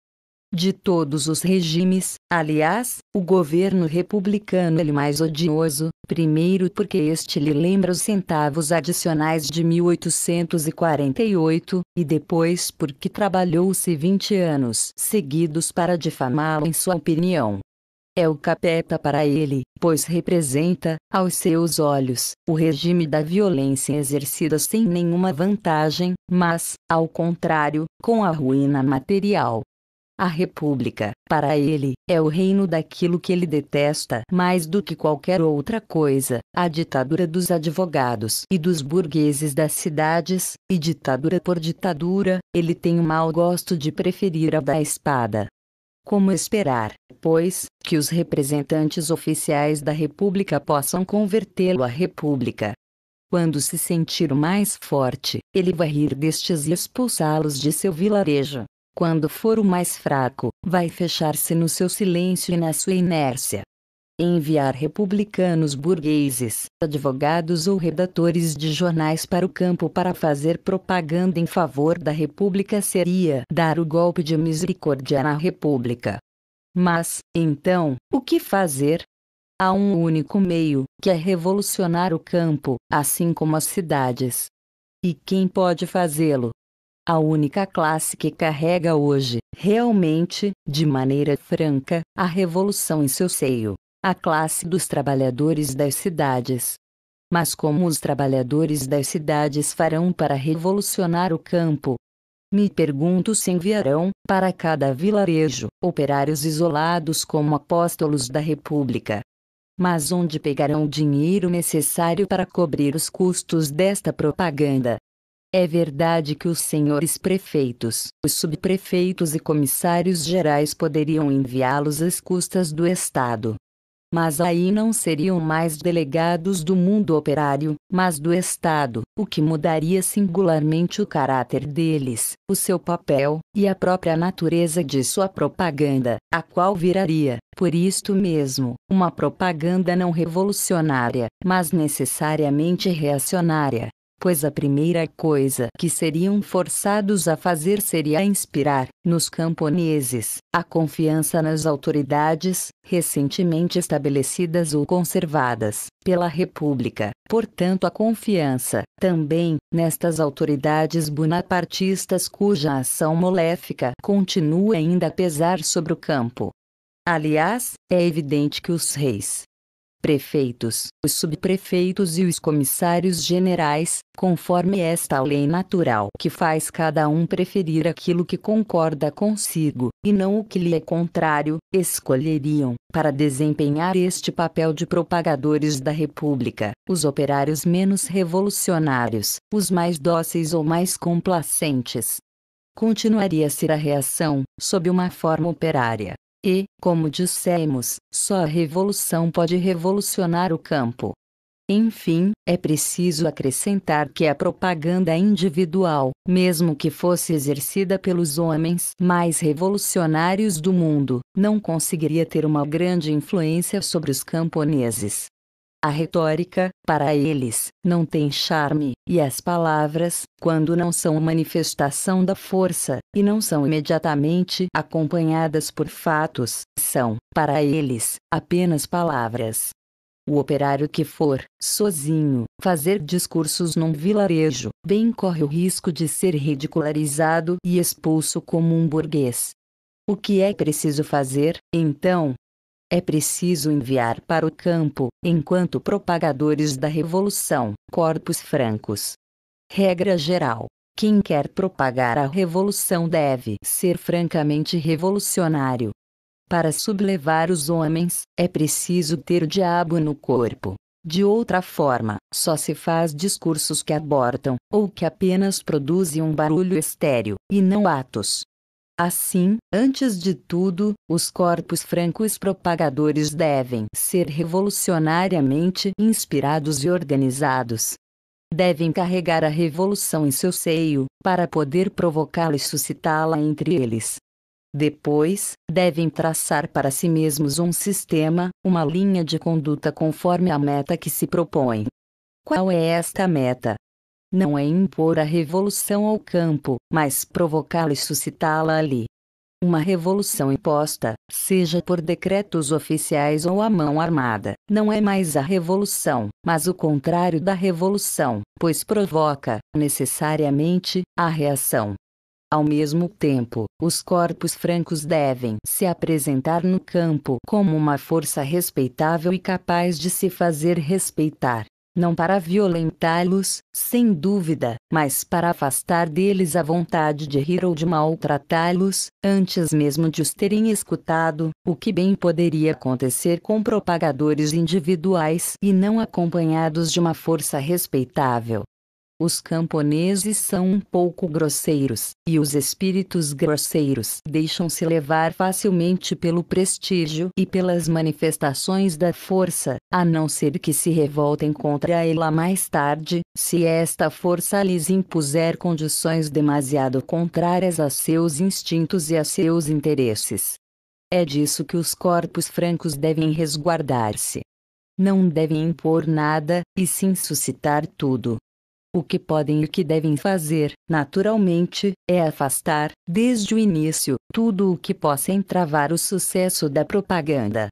De todos os regimes, aliás, o governo republicano é mais odioso, primeiro porque este lhe lembra os centavos adicionais de 1848, e depois porque trabalhou-se 20 anos seguidos para difamá-lo em sua opinião. É o capeta para ele, pois representa, aos seus olhos, o regime da violência exercida sem nenhuma vantagem, mas, ao contrário, com a ruína material a república, para ele, é o reino daquilo que ele detesta mais do que qualquer outra coisa, a ditadura dos advogados e dos burgueses das cidades, e ditadura por ditadura, ele tem o um mau gosto de preferir a da espada. Como esperar, pois, que os representantes oficiais da república possam convertê-lo à república? Quando se sentir o mais forte, ele vai rir destes e expulsá-los de seu vilarejo. Quando for o mais fraco, vai fechar-se no seu silêncio e na sua inércia. Enviar republicanos burgueses, advogados ou redatores de jornais para o campo para fazer propaganda em favor da República seria dar o golpe de misericórdia à República. Mas, então, o que fazer? Há um único meio, que é revolucionar o campo, assim como as cidades. E quem pode fazê-lo, a única classe que carrega hoje, realmente, de maneira franca, a revolução em seu seio, a classe dos trabalhadores das cidades. Mas como os trabalhadores das cidades farão para revolucionar o campo? Me pergunto se enviarão, para cada vilarejo, operários isolados como apóstolos da República. Mas onde pegarão o dinheiro necessário para cobrir os custos desta propaganda? É verdade que os senhores prefeitos, os subprefeitos e comissários gerais poderiam enviá-los às custas do Estado. Mas aí não seriam mais delegados do mundo operário, mas do Estado, o que mudaria singularmente o caráter deles, o seu papel, e a própria natureza de sua propaganda, a qual viraria, por isto mesmo, uma propaganda não revolucionária, mas necessariamente reacionária pois a primeira coisa que seriam forçados a fazer seria inspirar, nos camponeses, a confiança nas autoridades, recentemente estabelecidas ou conservadas pela República. Portanto, a confiança, também, nestas autoridades bonapartistas cuja ação moléfica continua ainda a pesar sobre o campo. Aliás, é evidente que os reis, prefeitos, os subprefeitos e os comissários generais, conforme esta lei natural que faz cada um preferir aquilo que concorda consigo, e não o que lhe é contrário, escolheriam, para desempenhar este papel de propagadores da República, os operários menos revolucionários, os mais dóceis ou mais complacentes. Continuaria a ser a reação, sob uma forma operária, e, como dissemos, só a revolução pode revolucionar o campo. Enfim, é preciso acrescentar que a propaganda individual, mesmo que fosse exercida pelos homens mais revolucionários do mundo, não conseguiria ter uma grande influência sobre os camponeses. A retórica, para eles, não tem charme, e as palavras, quando não são manifestação da força, e não são imediatamente acompanhadas por fatos, são, para eles, apenas palavras. O operário que for, sozinho, fazer discursos num vilarejo, bem corre o risco de ser ridicularizado e expulso como um burguês. O que é preciso fazer, então, é preciso enviar para o campo, enquanto propagadores da revolução, corpos francos. Regra geral: quem quer propagar a revolução deve ser francamente revolucionário. Para sublevar os homens, é preciso ter o diabo no corpo. De outra forma, só se faz discursos que abortam, ou que apenas produzem um barulho estéril, e não atos. Assim, antes de tudo, os corpos francos propagadores devem ser revolucionariamente inspirados e organizados. Devem carregar a revolução em seu seio, para poder provocá-la e suscitá-la entre eles. Depois, devem traçar para si mesmos um sistema, uma linha de conduta conforme a meta que se propõe. Qual é esta meta? não é impor a revolução ao campo, mas provocá-la e suscitá-la ali. Uma revolução imposta, seja por decretos oficiais ou à mão armada, não é mais a revolução, mas o contrário da revolução, pois provoca, necessariamente, a reação. Ao mesmo tempo, os corpos francos devem se apresentar no campo como uma força respeitável e capaz de se fazer respeitar não para violentá-los, sem dúvida, mas para afastar deles a vontade de rir ou de maltratá-los, antes mesmo de os terem escutado, o que bem poderia acontecer com propagadores individuais e não acompanhados de uma força respeitável. Os camponeses são um pouco grosseiros, e os espíritos grosseiros deixam-se levar facilmente pelo prestígio e pelas manifestações da força, a não ser que se revoltem contra ela mais tarde, se esta força lhes impuser condições demasiado contrárias a seus instintos e a seus interesses. É disso que os corpos francos devem resguardar-se. Não devem impor nada, e sim suscitar tudo o que podem e o que devem fazer, naturalmente, é afastar, desde o início, tudo o que possa entravar o sucesso da propaganda.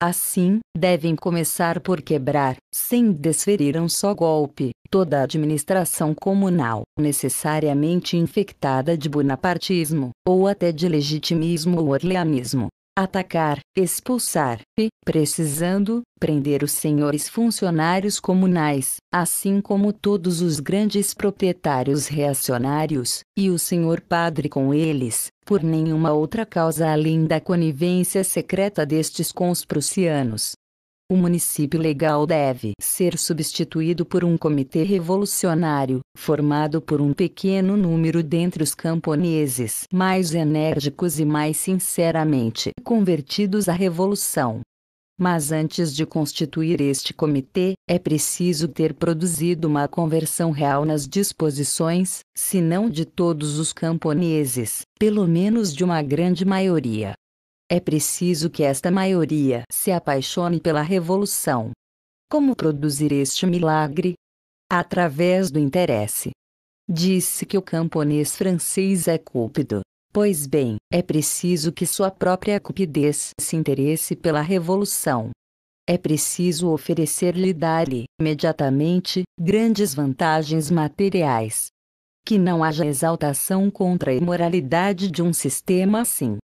Assim, devem começar por quebrar, sem desferir um só golpe, toda a administração comunal, necessariamente infectada de bonapartismo, ou até de legitimismo ou orleanismo, atacar, expulsar e, precisando, prender os senhores funcionários comunais, assim como todos os grandes proprietários reacionários, e o senhor padre com eles, por nenhuma outra causa além da conivência secreta destes com os prussianos o município legal deve ser substituído por um comitê revolucionário, formado por um pequeno número dentre os camponeses mais enérgicos e mais sinceramente convertidos à revolução. Mas antes de constituir este comitê, é preciso ter produzido uma conversão real nas disposições, se não de todos os camponeses, pelo menos de uma grande maioria. É preciso que esta maioria se apaixone pela revolução. Como produzir este milagre? Através do interesse. Disse que o camponês francês é cúpido. Pois bem, é preciso que sua própria cupidez se interesse pela revolução. É preciso oferecer-lhe dar-lhe, imediatamente, grandes vantagens materiais. Que não haja exaltação contra a imoralidade de um sistema assim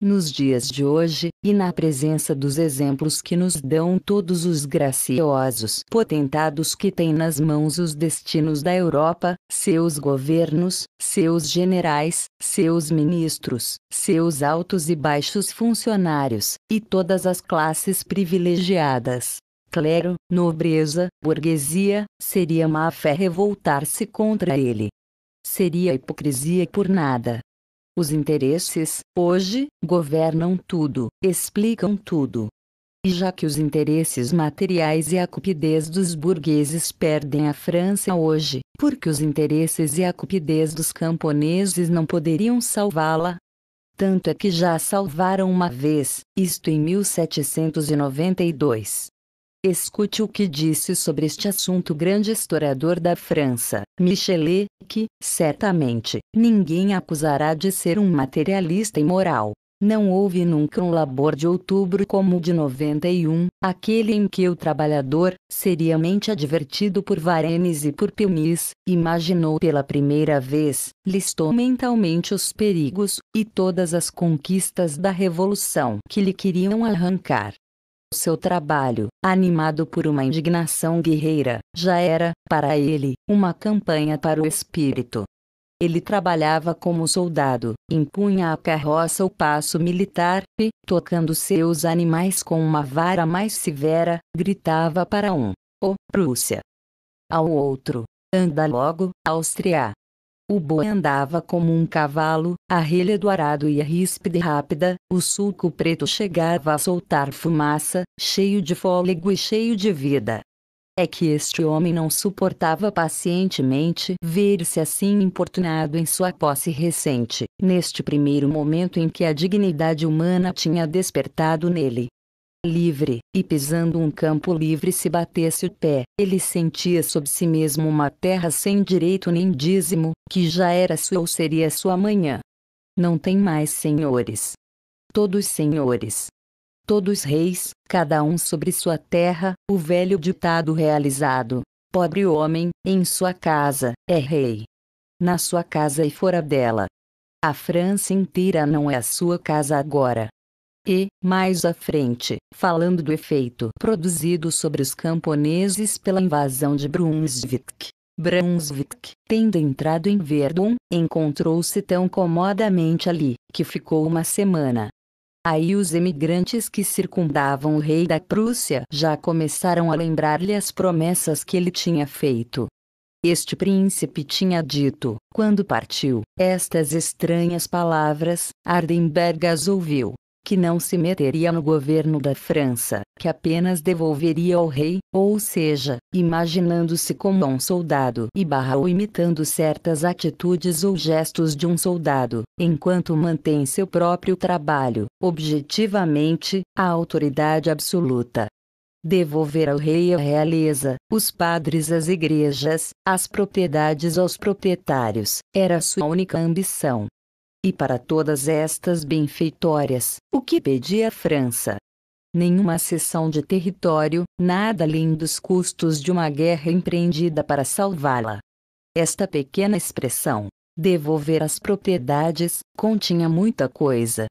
nos dias de hoje, e na presença dos exemplos que nos dão todos os graciosos potentados que têm nas mãos os destinos da Europa, seus governos, seus generais, seus ministros, seus altos e baixos funcionários, e todas as classes privilegiadas clero, nobreza, burguesia, seria má fé revoltar-se contra ele. Seria hipocrisia por nada, os interesses, hoje, governam tudo, explicam tudo. E já que os interesses materiais e a cupidez dos burgueses perdem a França hoje, por que os interesses e a cupidez dos camponeses não poderiam salvá-la, tanto é que já salvaram uma vez, isto em 1792. Escute o que disse sobre este assunto o grande historiador da França, Michelet, que, certamente, ninguém acusará de ser um materialista imoral. Não houve nunca um labor de outubro como o de 91, aquele em que o trabalhador, seriamente advertido por Varennes e por Pilmis, imaginou pela primeira vez, listou mentalmente os perigos e todas as conquistas da revolução que lhe queriam arrancar. Seu trabalho, animado por uma indignação guerreira, já era, para ele, uma campanha para o espírito. Ele trabalhava como soldado, impunha a carroça o passo militar, e, tocando seus animais com uma vara mais severa, gritava para um: Ô, oh, Prússia! Ao outro: Anda logo, Áustria! O boi andava como um cavalo, a relha do arado ia ríspida e rápida, o sulco preto chegava a soltar fumaça, cheio de fôlego e cheio de vida. É que este homem não suportava pacientemente ver-se assim importunado em sua posse recente, neste primeiro momento em que a dignidade humana tinha despertado nele livre, e pisando um campo livre se batesse o pé, ele sentia sob si mesmo uma terra sem direito nem dízimo, que já era sua ou seria sua manhã. Não tem mais senhores. Todos senhores. Todos reis, cada um sobre sua terra, o velho ditado realizado. Pobre homem, em sua casa, é rei. Na sua casa e fora dela. A França inteira não é a sua casa agora. E, mais à frente, falando do efeito produzido sobre os camponeses pela invasão de Brunswick. Brunswick, tendo entrado em Verdun, encontrou-se tão comodamente ali, que ficou uma semana. Aí os emigrantes que circundavam o rei da Prússia já começaram a lembrar-lhe as promessas que ele tinha feito. Este príncipe tinha dito, quando partiu, estas estranhas palavras, Ardenberg as ouviu, que não se meteria no governo da França, que apenas devolveria ao rei, ou seja, imaginando-se como um soldado e barra ou imitando certas atitudes ou gestos de um soldado, enquanto mantém seu próprio trabalho, objetivamente, a autoridade absoluta devolver ao rei a realeza, os padres às igrejas, as propriedades aos proprietários, era sua única ambição. E para todas estas benfeitórias, o que pedia a França? Nenhuma cessão de território, nada além dos custos de uma guerra empreendida para salvá-la. Esta pequena expressão, devolver as propriedades, continha muita coisa.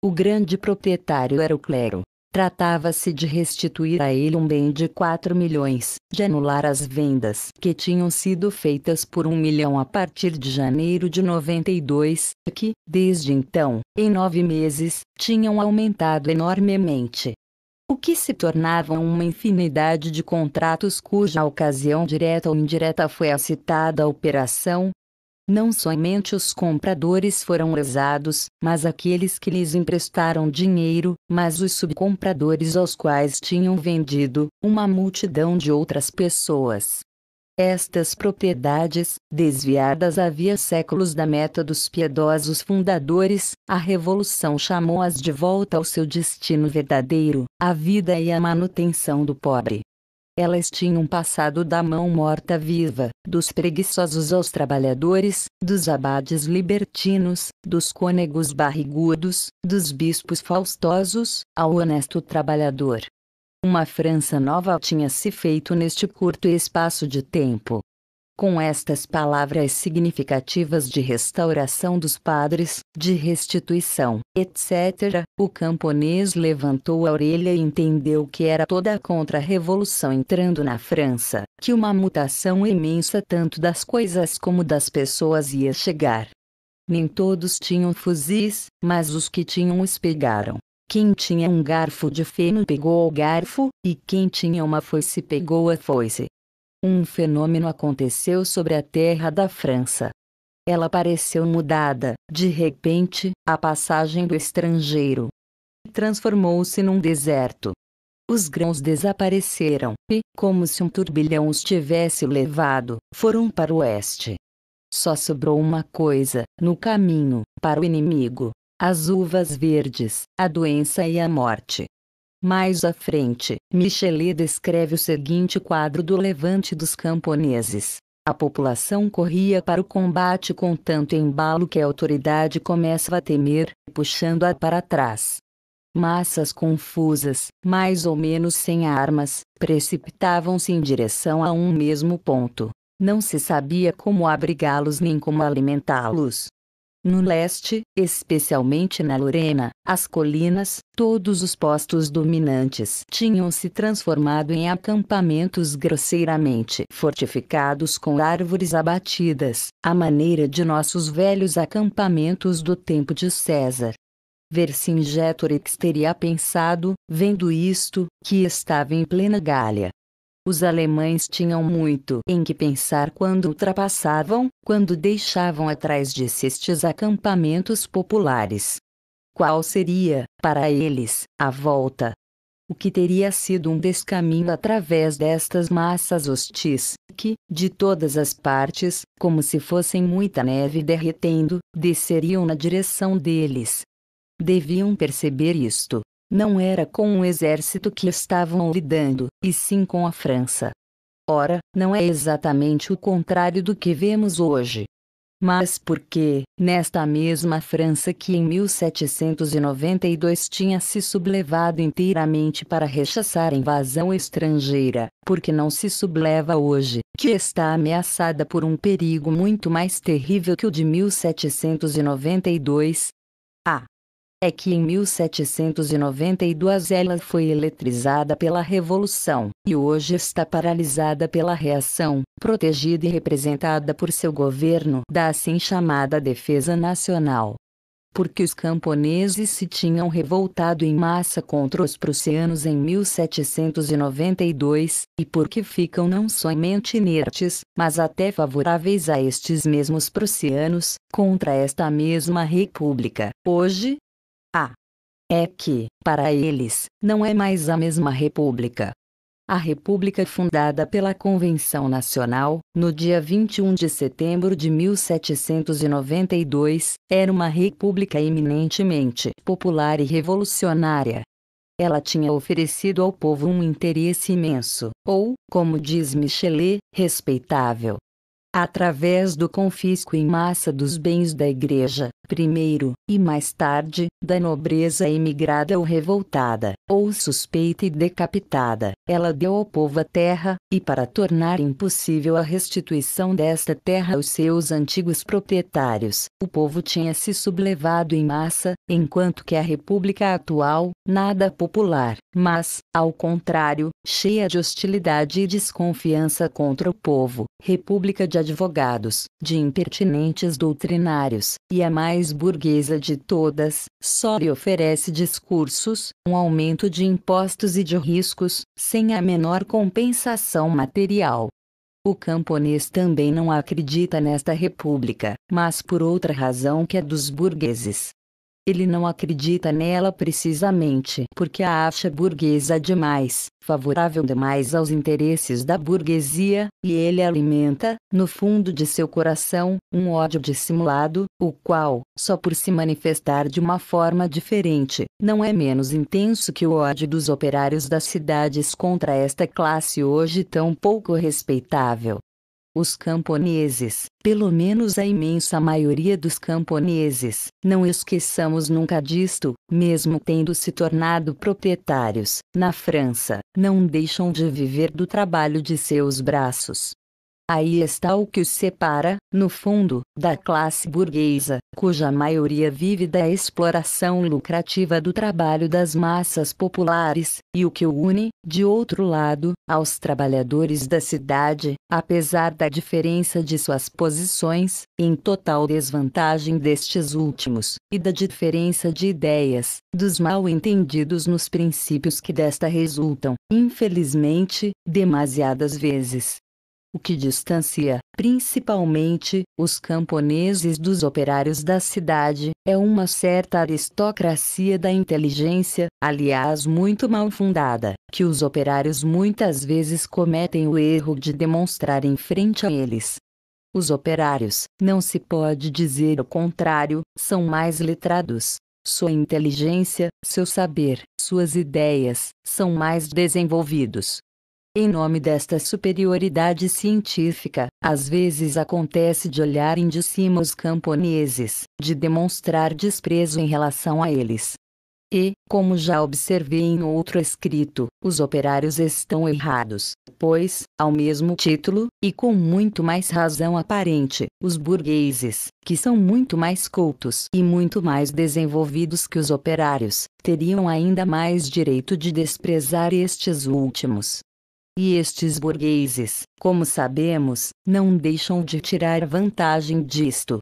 O grande proprietário era o clero, Tratava-se de restituir a ele um bem de 4 milhões, de anular as vendas que tinham sido feitas por um milhão a partir de janeiro de 92, que, desde então, em nove meses, tinham aumentado enormemente. O que se tornava uma infinidade de contratos cuja ocasião direta ou indireta foi a citada operação, não somente os compradores foram lesados, mas aqueles que lhes emprestaram dinheiro, mas os subcompradores aos quais tinham vendido, uma multidão de outras pessoas. Estas propriedades, desviadas havia séculos da meta dos piedosos fundadores, a Revolução chamou-as de volta ao seu destino verdadeiro, a vida e a manutenção do pobre. Elas tinham passado da mão morta viva, dos preguiçosos aos trabalhadores, dos abades libertinos, dos cônegos barrigudos, dos bispos faustosos, ao honesto trabalhador. Uma França nova tinha se feito neste curto espaço de tempo. Com estas palavras significativas de restauração dos padres, de restituição, etc., o camponês levantou a orelha e entendeu que era toda a contra-revolução entrando na França, que uma mutação imensa tanto das coisas como das pessoas ia chegar. Nem todos tinham fuzis, mas os que tinham os pegaram. Quem tinha um garfo de feno pegou o garfo, e quem tinha uma foice pegou a foice um fenômeno aconteceu sobre a terra da França. Ela pareceu mudada, de repente, à passagem do estrangeiro. Transformou-se num deserto. Os grãos desapareceram, e, como se um turbilhão os tivesse levado, foram para o oeste. Só sobrou uma coisa, no caminho, para o inimigo: as uvas verdes, a doença e a morte. Mais à frente, Michelet descreve o seguinte quadro do levante dos camponeses. A população corria para o combate com tanto embalo que a autoridade começa a temer, puxando-a para trás. Massas confusas, mais ou menos sem armas, precipitavam-se em direção a um mesmo ponto. Não se sabia como abrigá-los nem como alimentá-los. No leste, especialmente na Lorena, as colinas, todos os postos dominantes tinham se transformado em acampamentos grosseiramente fortificados com árvores abatidas, à maneira de nossos velhos acampamentos do tempo de César. Vercingetorix teria pensado, vendo isto, que estava em plena Gália. Os alemães tinham muito em que pensar quando ultrapassavam, quando deixavam atrás de si estes acampamentos populares. Qual seria, para eles, a volta? O que teria sido um descaminho através destas massas hostis, que, de todas as partes, como se fossem muita neve derretendo, desceriam na direção deles. Deviam perceber isto, não era com um exército que estavam lidando, e sim com a França. Ora, não é exatamente o contrário do que vemos hoje. Mas por que, nesta mesma França que em 1792 tinha se sublevado inteiramente para rechaçar a invasão estrangeira, porque não se subleva hoje, que está ameaçada por um perigo muito mais terrível que o de 1792? Ah, é que em 1792 ela foi eletrizada pela Revolução, e hoje está paralisada pela reação, protegida e representada por seu governo da assim chamada Defesa Nacional. Porque os camponeses se tinham revoltado em massa contra os prussianos em 1792, e porque ficam não somente inertes, mas até favoráveis a estes mesmos prussianos, contra esta mesma república, hoje, ah! É que, para eles, não é mais a mesma República. A República fundada pela Convenção Nacional, no dia 21 de setembro de 1792, era uma república eminentemente popular e revolucionária. Ela tinha oferecido ao povo um interesse imenso, ou, como diz Michelet, respeitável. Através do confisco em massa dos bens da Igreja, primeiro, e mais tarde, da nobreza emigrada ou revoltada, ou suspeita e decapitada. Ela deu ao povo a terra, e para tornar impossível a restituição desta terra aos seus antigos proprietários, o povo tinha se sublevado em massa, enquanto que a república atual, nada popular, mas, ao contrário, cheia de hostilidade e desconfiança contra o povo, república de advogados, de impertinentes doutrinários, e a mais mais burguesa de todas, só lhe oferece discursos, um aumento de impostos e de riscos, sem a menor compensação material. O camponês também não acredita nesta república, mas por outra razão que a é dos burgueses. Ele não acredita nela precisamente porque a acha burguesa demais, favorável demais aos interesses da burguesia, e ele alimenta, no fundo de seu coração, um ódio dissimulado, o qual, só por se manifestar de uma forma diferente, não é menos intenso que o ódio dos operários das cidades contra esta classe hoje tão pouco respeitável. Os camponeses, pelo menos a imensa maioria dos camponeses, não esqueçamos nunca disto, mesmo tendo se tornado proprietários, na França, não deixam de viver do trabalho de seus braços, Aí está o que os separa, no fundo, da classe burguesa, cuja maioria vive da exploração lucrativa do trabalho das massas populares, e o que o une, de outro lado, aos trabalhadores da cidade, apesar da diferença de suas posições, em total desvantagem destes últimos, e da diferença de ideias, dos mal entendidos nos princípios que desta resultam, infelizmente, demasiadas vezes o que distancia, principalmente, os camponeses dos operários da cidade, é uma certa aristocracia da inteligência, aliás muito mal fundada, que os operários muitas vezes cometem o erro de demonstrar em frente a eles. Os operários, não se pode dizer o contrário, são mais letrados, sua inteligência, seu saber, suas ideias, são mais desenvolvidos, em nome desta superioridade científica, às vezes acontece de olharem de cima os camponeses, de demonstrar desprezo em relação a eles. E, como já observei em outro escrito, os operários estão errados, pois, ao mesmo título, e com muito mais razão aparente, os burgueses, que são muito mais cultos e muito mais desenvolvidos que os operários, teriam ainda mais direito de desprezar estes últimos, e estes burgueses, como sabemos, não deixam de tirar vantagem disto.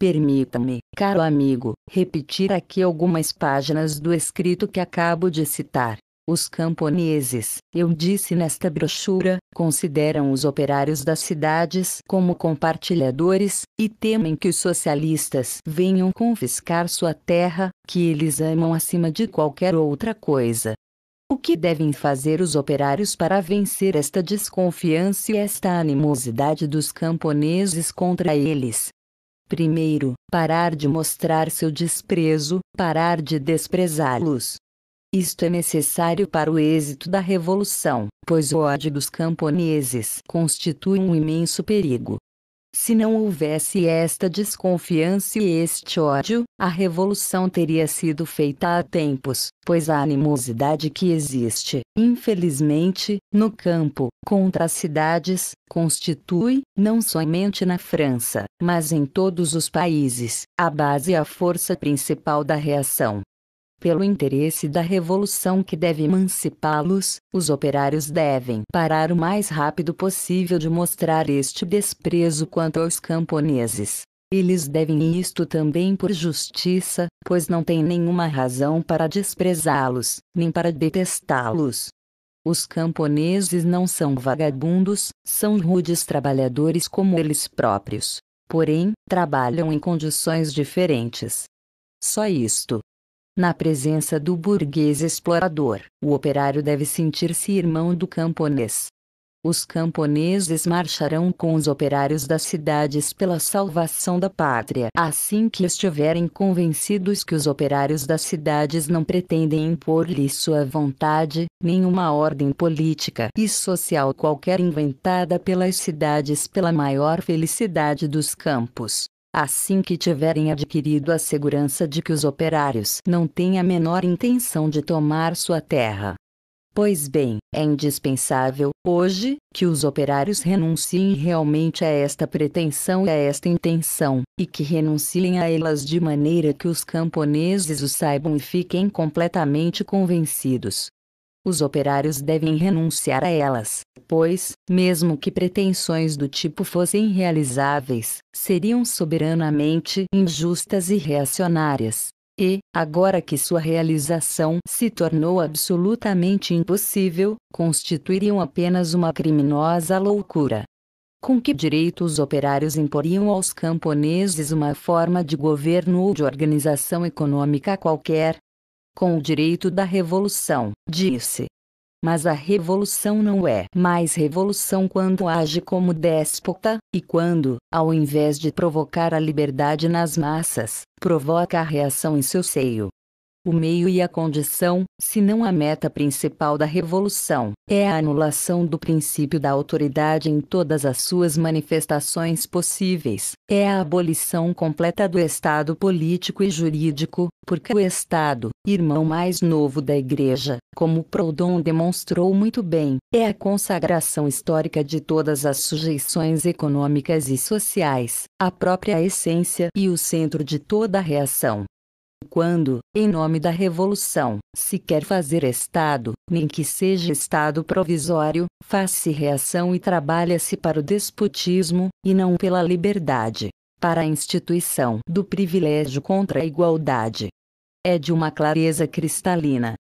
Permita-me, caro amigo, repetir aqui algumas páginas do escrito que acabo de citar. Os camponeses, eu disse nesta brochura, consideram os operários das cidades como compartilhadores, e temem que os socialistas venham confiscar sua terra, que eles amam acima de qualquer outra coisa. O que devem fazer os operários para vencer esta desconfiança e esta animosidade dos camponeses contra eles? Primeiro, parar de mostrar seu desprezo, parar de desprezá-los. Isto é necessário para o êxito da revolução, pois o ódio dos camponeses constitui um imenso perigo. Se não houvesse esta desconfiança e este ódio, a revolução teria sido feita há tempos, pois a animosidade que existe, infelizmente, no campo, contra as cidades, constitui, não somente na França, mas em todos os países, a base e a força principal da reação pelo interesse da revolução que deve emancipá-los, os operários devem parar o mais rápido possível de mostrar este desprezo quanto aos camponeses. Eles devem isto também por justiça, pois não têm nenhuma razão para desprezá-los, nem para detestá-los. Os camponeses não são vagabundos, são rudes trabalhadores como eles próprios. Porém, trabalham em condições diferentes. Só isto. Na presença do burguês explorador, o operário deve sentir-se irmão do camponês. Os camponeses marcharão com os operários das cidades pela salvação da pátria assim que estiverem convencidos que os operários das cidades não pretendem impor-lhe sua vontade, nenhuma ordem política e social qualquer inventada pelas cidades pela maior felicidade dos campos assim que tiverem adquirido a segurança de que os operários não têm a menor intenção de tomar sua terra. Pois bem, é indispensável, hoje, que os operários renunciem realmente a esta pretensão e a esta intenção, e que renunciem a elas de maneira que os camponeses o saibam e fiquem completamente convencidos os operários devem renunciar a elas, pois, mesmo que pretensões do tipo fossem realizáveis, seriam soberanamente injustas e reacionárias. E, agora que sua realização se tornou absolutamente impossível, constituiriam apenas uma criminosa loucura. Com que direito os operários imporiam aos camponeses uma forma de governo ou de organização econômica qualquer, com o direito da revolução, disse. Mas a revolução não é mais revolução quando age como déspota, e quando, ao invés de provocar a liberdade nas massas, provoca a reação em seu seio o meio e a condição, se não a meta principal da revolução, é a anulação do princípio da autoridade em todas as suas manifestações possíveis, é a abolição completa do Estado político e jurídico, porque o Estado, irmão mais novo da Igreja, como Proudhon demonstrou muito bem, é a consagração histórica de todas as sujeições econômicas e sociais, a própria essência e o centro de toda a reação. Quando, em nome da revolução, se quer fazer Estado, nem que seja Estado provisório, faz-se reação e trabalha-se para o despotismo, e não pela liberdade, para a instituição do privilégio contra a igualdade. É de uma clareza cristalina.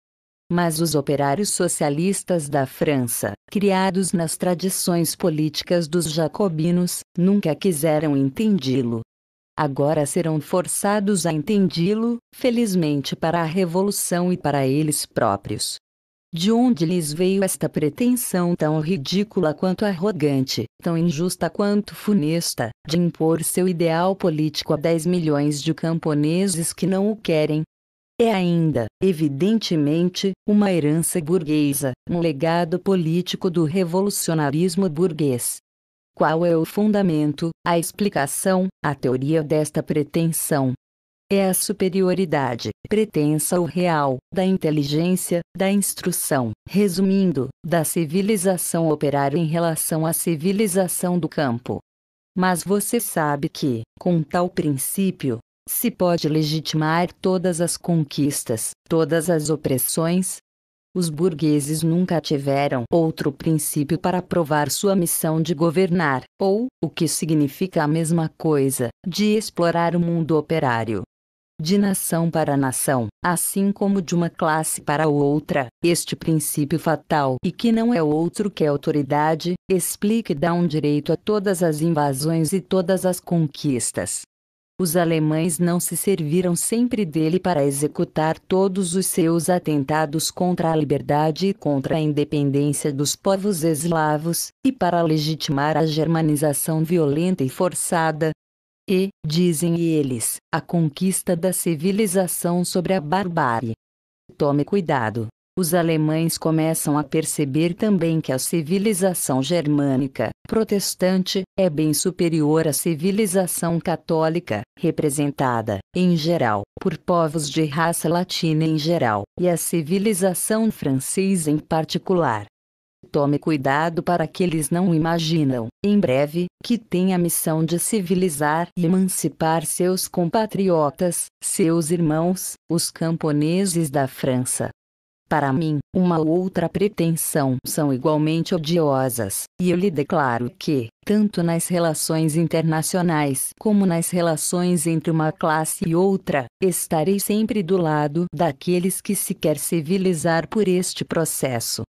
Mas os operários socialistas da França, criados nas tradições políticas dos jacobinos, nunca quiseram entendê-lo, agora serão forçados a entendê-lo, felizmente para a revolução e para eles próprios. De onde lhes veio esta pretensão tão ridícula quanto arrogante, tão injusta quanto funesta, de impor seu ideal político a 10 milhões de camponeses que não o querem? É ainda, evidentemente, uma herança burguesa, um legado político do revolucionarismo burguês, qual é o fundamento, a explicação, a teoria desta pretensão? É a superioridade, pretensa ou real, da inteligência, da instrução, resumindo, da civilização operária em relação à civilização do campo. Mas você sabe que, com tal princípio, se pode legitimar todas as conquistas, todas as opressões, os burgueses nunca tiveram outro princípio para provar sua missão de governar, ou, o que significa a mesma coisa, de explorar o mundo operário. De nação para nação, assim como de uma classe para outra, este princípio fatal e que não é outro que a autoridade, explica e dá um direito a todas as invasões e todas as conquistas os alemães não se serviram sempre dele para executar todos os seus atentados contra a liberdade e contra a independência dos povos eslavos, e para legitimar a germanização violenta e forçada. E, dizem eles, a conquista da civilização sobre a barbárie. Tome cuidado, os alemães começam a perceber também que a civilização germânica, protestante, é bem superior à civilização católica, representada, em geral, por povos de raça latina em geral, e à civilização francesa em particular. Tome cuidado para que eles não imaginam, em breve, que tem a missão de civilizar e emancipar seus compatriotas, seus irmãos, os camponeses da França para mim, uma outra pretensão são igualmente odiosas, e eu lhe declaro que, tanto nas relações internacionais como nas relações entre uma classe e outra, estarei sempre do lado daqueles que se quer civilizar por este processo,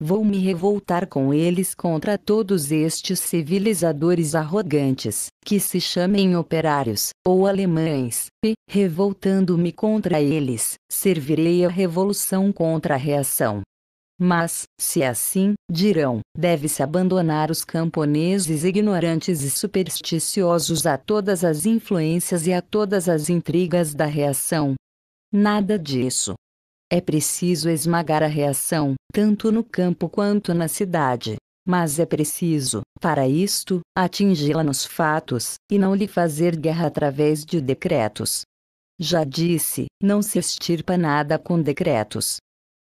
Vou me revoltar com eles contra todos estes civilizadores arrogantes, que se chamem operários ou alemães, e, revoltando-me contra eles, servirei a revolução contra a reação. Mas, se assim, dirão, deve-se abandonar os camponeses ignorantes e supersticiosos a todas as influências e a todas as intrigas da reação. Nada disso. É preciso esmagar a reação, tanto no campo quanto na cidade. Mas é preciso, para isto, atingi-la nos fatos, e não lhe fazer guerra através de decretos. Já disse, não se extirpa nada com decretos.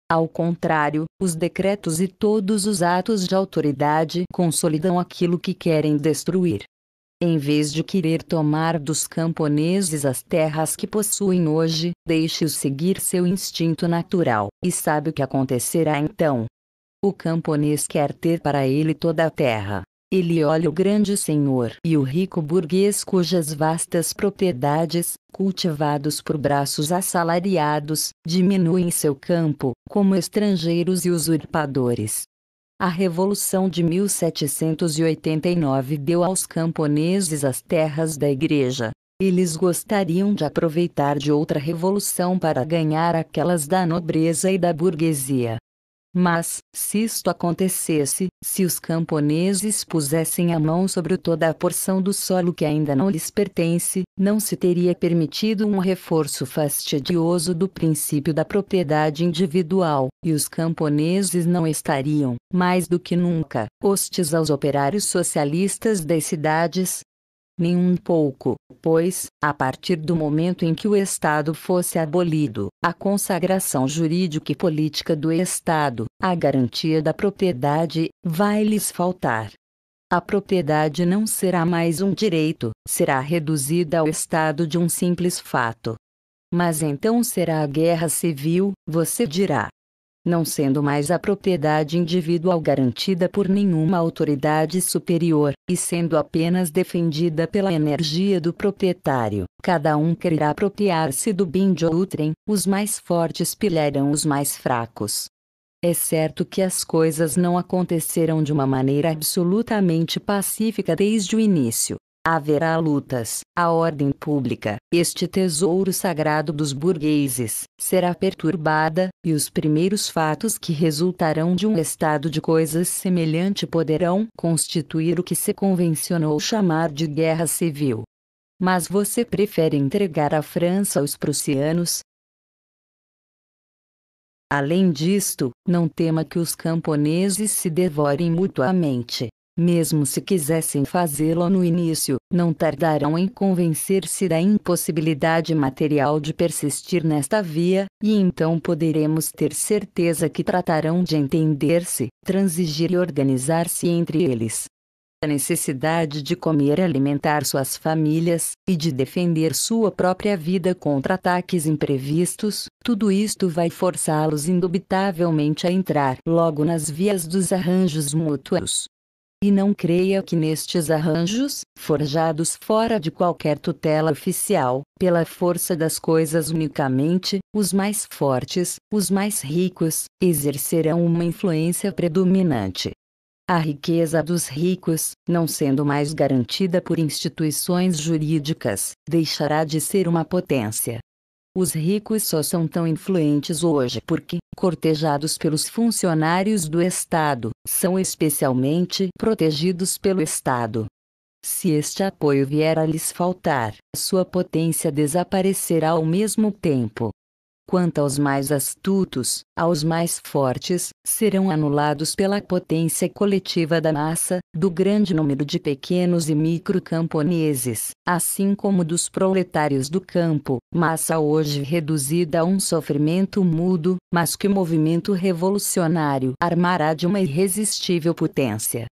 Ao contrário, os decretos e todos os atos de autoridade consolidam aquilo que querem destruir em vez de querer tomar dos camponeses as terras que possuem hoje, deixe-os seguir seu instinto natural, e sabe o que acontecerá então. O camponês quer ter para ele toda a terra. Ele olha o grande senhor e o rico burguês cujas vastas propriedades, cultivados por braços assalariados, diminuem seu campo, como estrangeiros e usurpadores. A Revolução de 1789 deu aos camponeses as terras da igreja. Eles gostariam de aproveitar de outra revolução para ganhar aquelas da nobreza e da burguesia. Mas, se isto acontecesse, se os camponeses pusessem a mão sobre toda a porção do solo que ainda não lhes pertence, não se teria permitido um reforço fastidioso do princípio da propriedade individual, e os camponeses não estariam, mais do que nunca, hostis aos operários socialistas das cidades, nenhum pouco, pois, a partir do momento em que o Estado fosse abolido, a consagração jurídica e política do Estado, a garantia da propriedade, vai lhes faltar. A propriedade não será mais um direito, será reduzida ao estado de um simples fato. Mas então será a guerra civil, você dirá, não sendo mais a propriedade individual garantida por nenhuma autoridade superior, e sendo apenas defendida pela energia do proprietário. Cada um quererá apropriar-se do bem de outrem, os mais fortes pilharão os mais fracos. É certo que as coisas não aconteceram de uma maneira absolutamente pacífica desde o início haverá lutas, a ordem pública, este tesouro sagrado dos burgueses, será perturbada, e os primeiros fatos que resultarão de um estado de coisas semelhante poderão constituir o que se convencionou chamar de guerra civil. Mas você prefere entregar a França aos prussianos? Além disto, não tema que os camponeses se devorem mutuamente, mesmo se quisessem fazê-lo no início, não tardarão em convencer-se da impossibilidade material de persistir nesta via, e então poderemos ter certeza que tratarão de entender-se, transigir e organizar-se entre eles. A necessidade de comer e alimentar suas famílias, e de defender sua própria vida contra ataques imprevistos, tudo isto vai forçá-los indubitavelmente a entrar logo nas vias dos arranjos mútuos. E não creia que nestes arranjos, forjados fora de qualquer tutela oficial, pela força das coisas unicamente, os mais fortes, os mais ricos, exercerão uma influência predominante. A riqueza dos ricos, não sendo mais garantida por instituições jurídicas, deixará de ser uma potência, os ricos só são tão influentes hoje porque, cortejados pelos funcionários do Estado, são especialmente protegidos pelo Estado. Se este apoio vier a lhes faltar, sua potência desaparecerá ao mesmo tempo, Quanto aos mais astutos, aos mais fortes, serão anulados pela potência coletiva da massa, do grande número de pequenos e micro camponeses, assim como dos proletários do campo, massa hoje reduzida a um sofrimento mudo, mas que o movimento revolucionário armará de uma irresistível potência.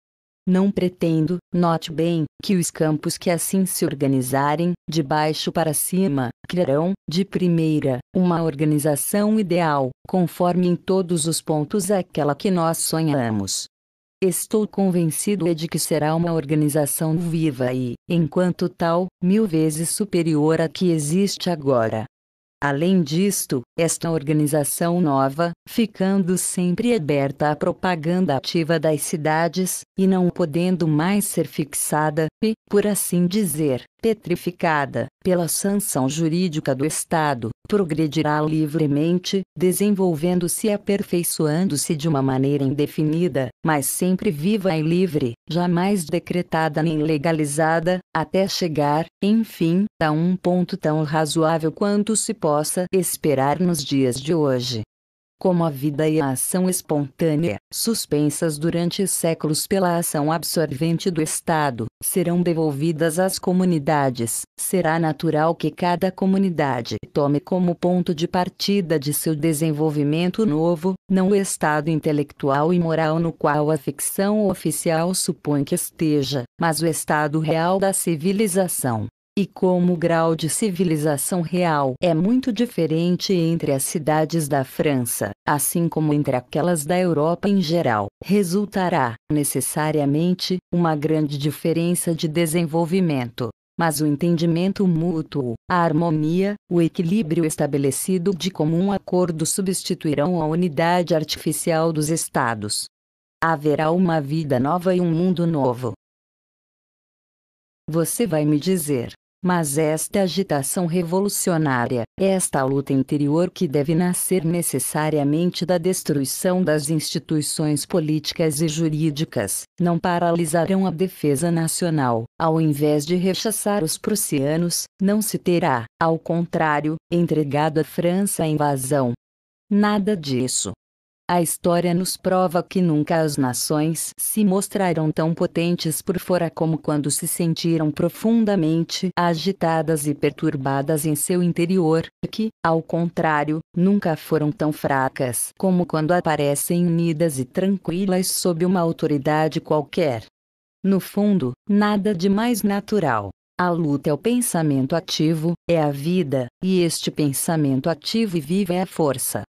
Não pretendo, note bem, que os campos que assim se organizarem, de baixo para cima, criarão, de primeira, uma organização ideal, conforme em todos os pontos aquela que nós sonhamos. Estou convencido de que será uma organização viva e, enquanto tal, mil vezes superior à que existe agora. Além disto, esta organização nova, ficando sempre aberta à propaganda ativa das cidades, e não podendo mais ser fixada, e, por assim dizer, petrificada, pela sanção jurídica do Estado, progredirá livremente, desenvolvendo-se e aperfeiçoando-se de uma maneira indefinida, mas sempre viva e livre, jamais decretada nem legalizada, até chegar, enfim, a um ponto tão razoável quanto se possa esperar nos dias de hoje como a vida e a ação espontânea, suspensas durante séculos pela ação absorvente do Estado, serão devolvidas às comunidades. Será natural que cada comunidade tome como ponto de partida de seu desenvolvimento novo, não o estado intelectual e moral no qual a ficção oficial supõe que esteja, mas o estado real da civilização e como o grau de civilização real é muito diferente entre as cidades da França, assim como entre aquelas da Europa em geral, resultará, necessariamente, uma grande diferença de desenvolvimento. Mas o entendimento mútuo, a harmonia, o equilíbrio estabelecido de comum acordo substituirão a unidade artificial dos estados. Haverá uma vida nova e um mundo novo. Você vai me dizer, mas esta agitação revolucionária, esta luta interior que deve nascer necessariamente da destruição das instituições políticas e jurídicas, não paralisarão a defesa nacional. Ao invés de rechaçar os prussianos, não se terá, ao contrário, entregado a França à invasão. Nada disso. A história nos prova que nunca as nações se mostraram tão potentes por fora como quando se sentiram profundamente agitadas e perturbadas em seu interior, que, ao contrário, nunca foram tão fracas como quando aparecem unidas e tranquilas sob uma autoridade qualquer. No fundo, nada de mais natural. A luta é o pensamento ativo, é a vida, e este pensamento ativo e vivo é a força.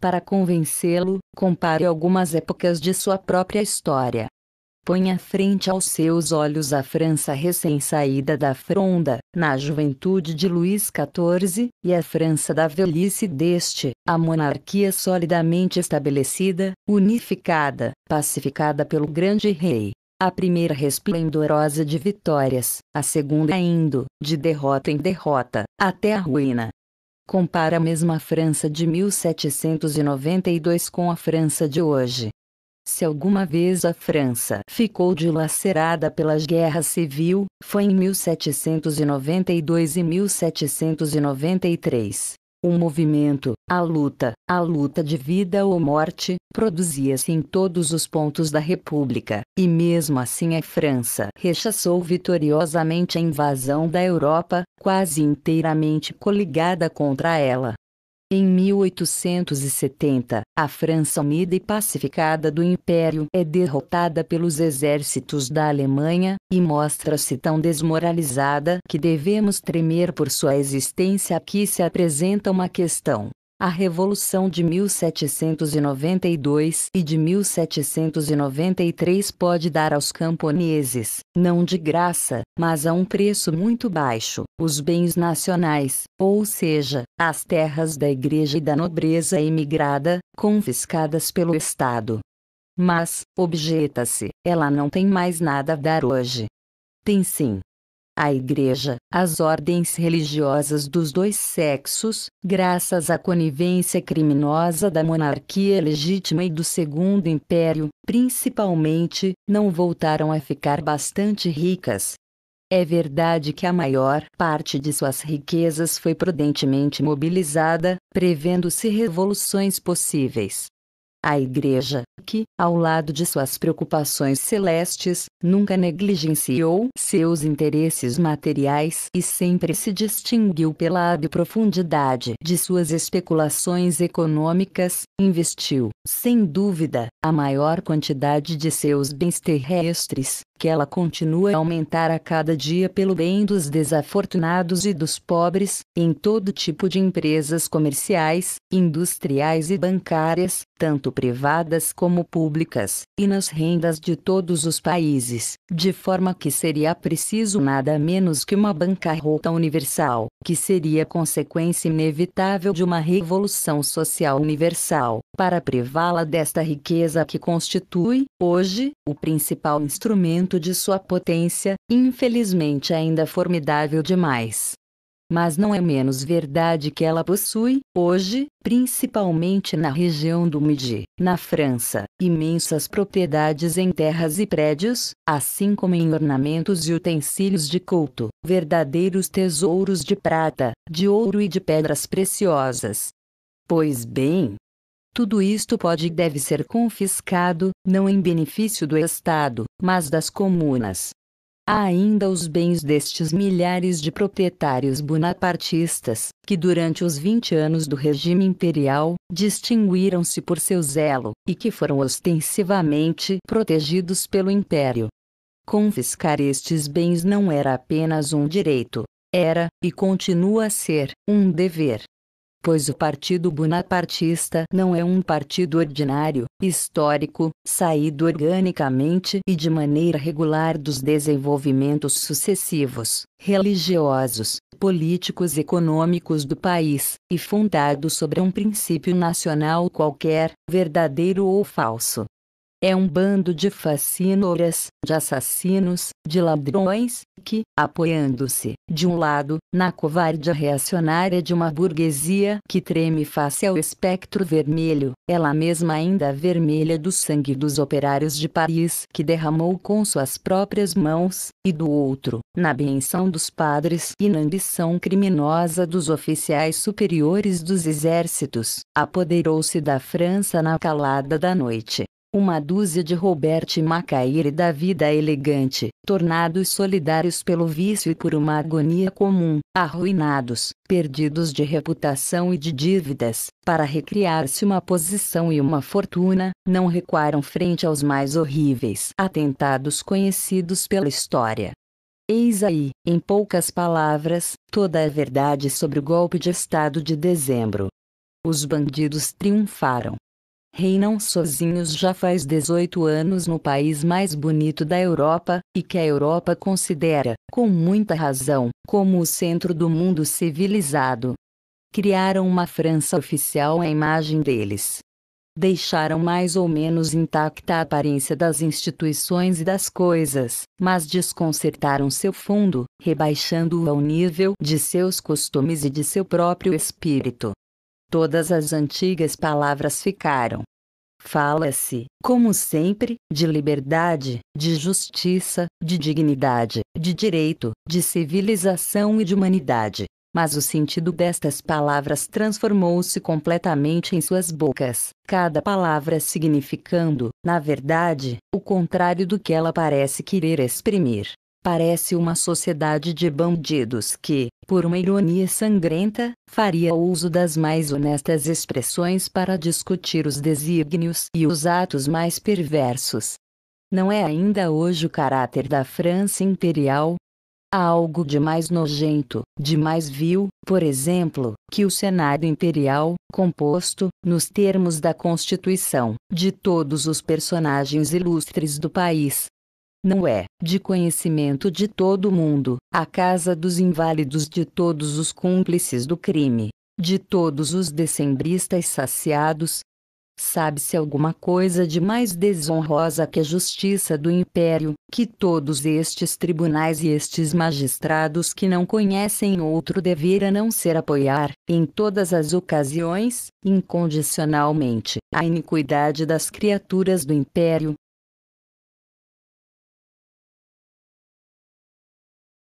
Para convencê-lo, compare algumas épocas de sua própria história. Ponha frente aos seus olhos a França recém-saída da Fronda, na juventude de Luís XIV, e a França da velhice deste, a monarquia solidamente estabelecida, unificada, pacificada pelo grande rei. A primeira resplendorosa de vitórias, a segunda indo, de derrota em derrota, até a ruína. Compara mesmo a França de 1792 com a França de hoje. Se alguma vez a França ficou dilacerada pelas guerras civil, foi em 1792 e 1793. O movimento, a luta, a luta de vida ou morte, produzia-se em todos os pontos da República, e mesmo assim a França rechaçou vitoriosamente a invasão da Europa, quase inteiramente coligada contra ela. Em 1870, a França unida e pacificada do Império é derrotada pelos exércitos da Alemanha, e mostra-se tão desmoralizada que devemos tremer por sua existência. Aqui se apresenta uma questão: a Revolução de 1792 e de 1793 pode dar aos camponeses, não de graça, mas a um preço muito baixo, os bens nacionais, ou seja, as terras da igreja e da nobreza emigrada, confiscadas pelo Estado. Mas, objeta-se, ela não tem mais nada a dar hoje. Tem sim, a Igreja, as ordens religiosas dos dois sexos, graças à conivência criminosa da monarquia legítima e do Segundo Império, principalmente, não voltaram a ficar bastante ricas. É verdade que a maior parte de suas riquezas foi prudentemente mobilizada, prevendo-se revoluções possíveis. A Igreja, que, ao lado de suas preocupações celestes, nunca negligenciou seus interesses materiais e sempre se distinguiu pela profundidade de suas especulações econômicas, investiu, sem dúvida, a maior quantidade de seus bens terrestres, que ela continua a aumentar a cada dia pelo bem dos desafortunados e dos pobres, em todo tipo de empresas comerciais, industriais e bancárias, tanto privadas como públicas, e nas rendas de todos os países, de forma que seria preciso nada menos que uma bancarrota universal, que seria consequência inevitável de uma revolução social universal para privá-la desta riqueza que constitui, hoje, o principal instrumento de sua potência, infelizmente ainda formidável demais. Mas não é menos verdade que ela possui, hoje, principalmente na região do Midi, na França, imensas propriedades em terras e prédios, assim como em ornamentos e utensílios de culto, verdadeiros tesouros de prata, de ouro e de pedras preciosas. Pois bem, tudo isto pode e deve ser confiscado, não em benefício do Estado, mas das comunas. Há ainda os bens destes milhares de proprietários bonapartistas, que durante os 20 anos do regime imperial, distinguiram-se por seu zelo, e que foram ostensivamente protegidos pelo império. Confiscar estes bens não era apenas um direito, era, e continua a ser, um dever pois o Partido Bonapartista não é um partido ordinário, histórico, saído organicamente e de maneira regular dos desenvolvimentos sucessivos, religiosos, políticos e econômicos do país, e fundado sobre um princípio nacional qualquer, verdadeiro ou falso, é um bando de fascínoras, de assassinos, de ladrões, que, apoiando-se, de um lado, na covardia reacionária de uma burguesia que treme face ao espectro vermelho, ela mesma ainda vermelha do sangue dos operários de Paris que derramou com suas próprias mãos, e do outro, na benção dos padres e na ambição criminosa dos oficiais superiores dos exércitos, apoderou-se da França na calada da noite, uma dúzia de Robert Macaire da vida elegante, tornados solidários pelo vício e por uma agonia comum, arruinados, perdidos de reputação e de dívidas, para recriar-se uma posição e uma fortuna, não recuaram frente aos mais horríveis atentados conhecidos pela história. Eis aí, em poucas palavras, toda a verdade sobre o golpe de Estado de dezembro. Os bandidos triunfaram reinam sozinhos já faz 18 anos no país mais bonito da Europa, e que a Europa considera, com muita razão, como o centro do mundo civilizado. Criaram uma França oficial à imagem deles. Deixaram mais ou menos intacta a aparência das instituições e das coisas, mas desconcertaram seu fundo, rebaixando-o ao nível de seus costumes e de seu próprio espírito. Todas as antigas palavras ficaram. Fala-se, como sempre, de liberdade, de justiça, de dignidade, de direito, de civilização e de humanidade. Mas o sentido destas palavras transformou-se completamente em suas bocas, cada palavra significando, na verdade, o contrário do que ela parece querer exprimir parece uma sociedade de bandidos que, por uma ironia sangrenta, faria uso das mais honestas expressões para discutir os desígnios e os atos mais perversos. Não é ainda hoje o caráter da França imperial? Há algo de mais nojento, de mais vil, por exemplo, que o Senado Imperial, composto, nos termos da Constituição, de todos os personagens ilustres do país, não é de conhecimento de todo mundo, a casa dos inválidos de todos os cúmplices do crime, de todos os decembristas saciados. Sabe-se alguma coisa de mais desonrosa que a justiça do império, que todos estes tribunais e estes magistrados que não conhecem outro dever a não ser apoiar, em todas as ocasiões, incondicionalmente, a iniquidade das criaturas do império,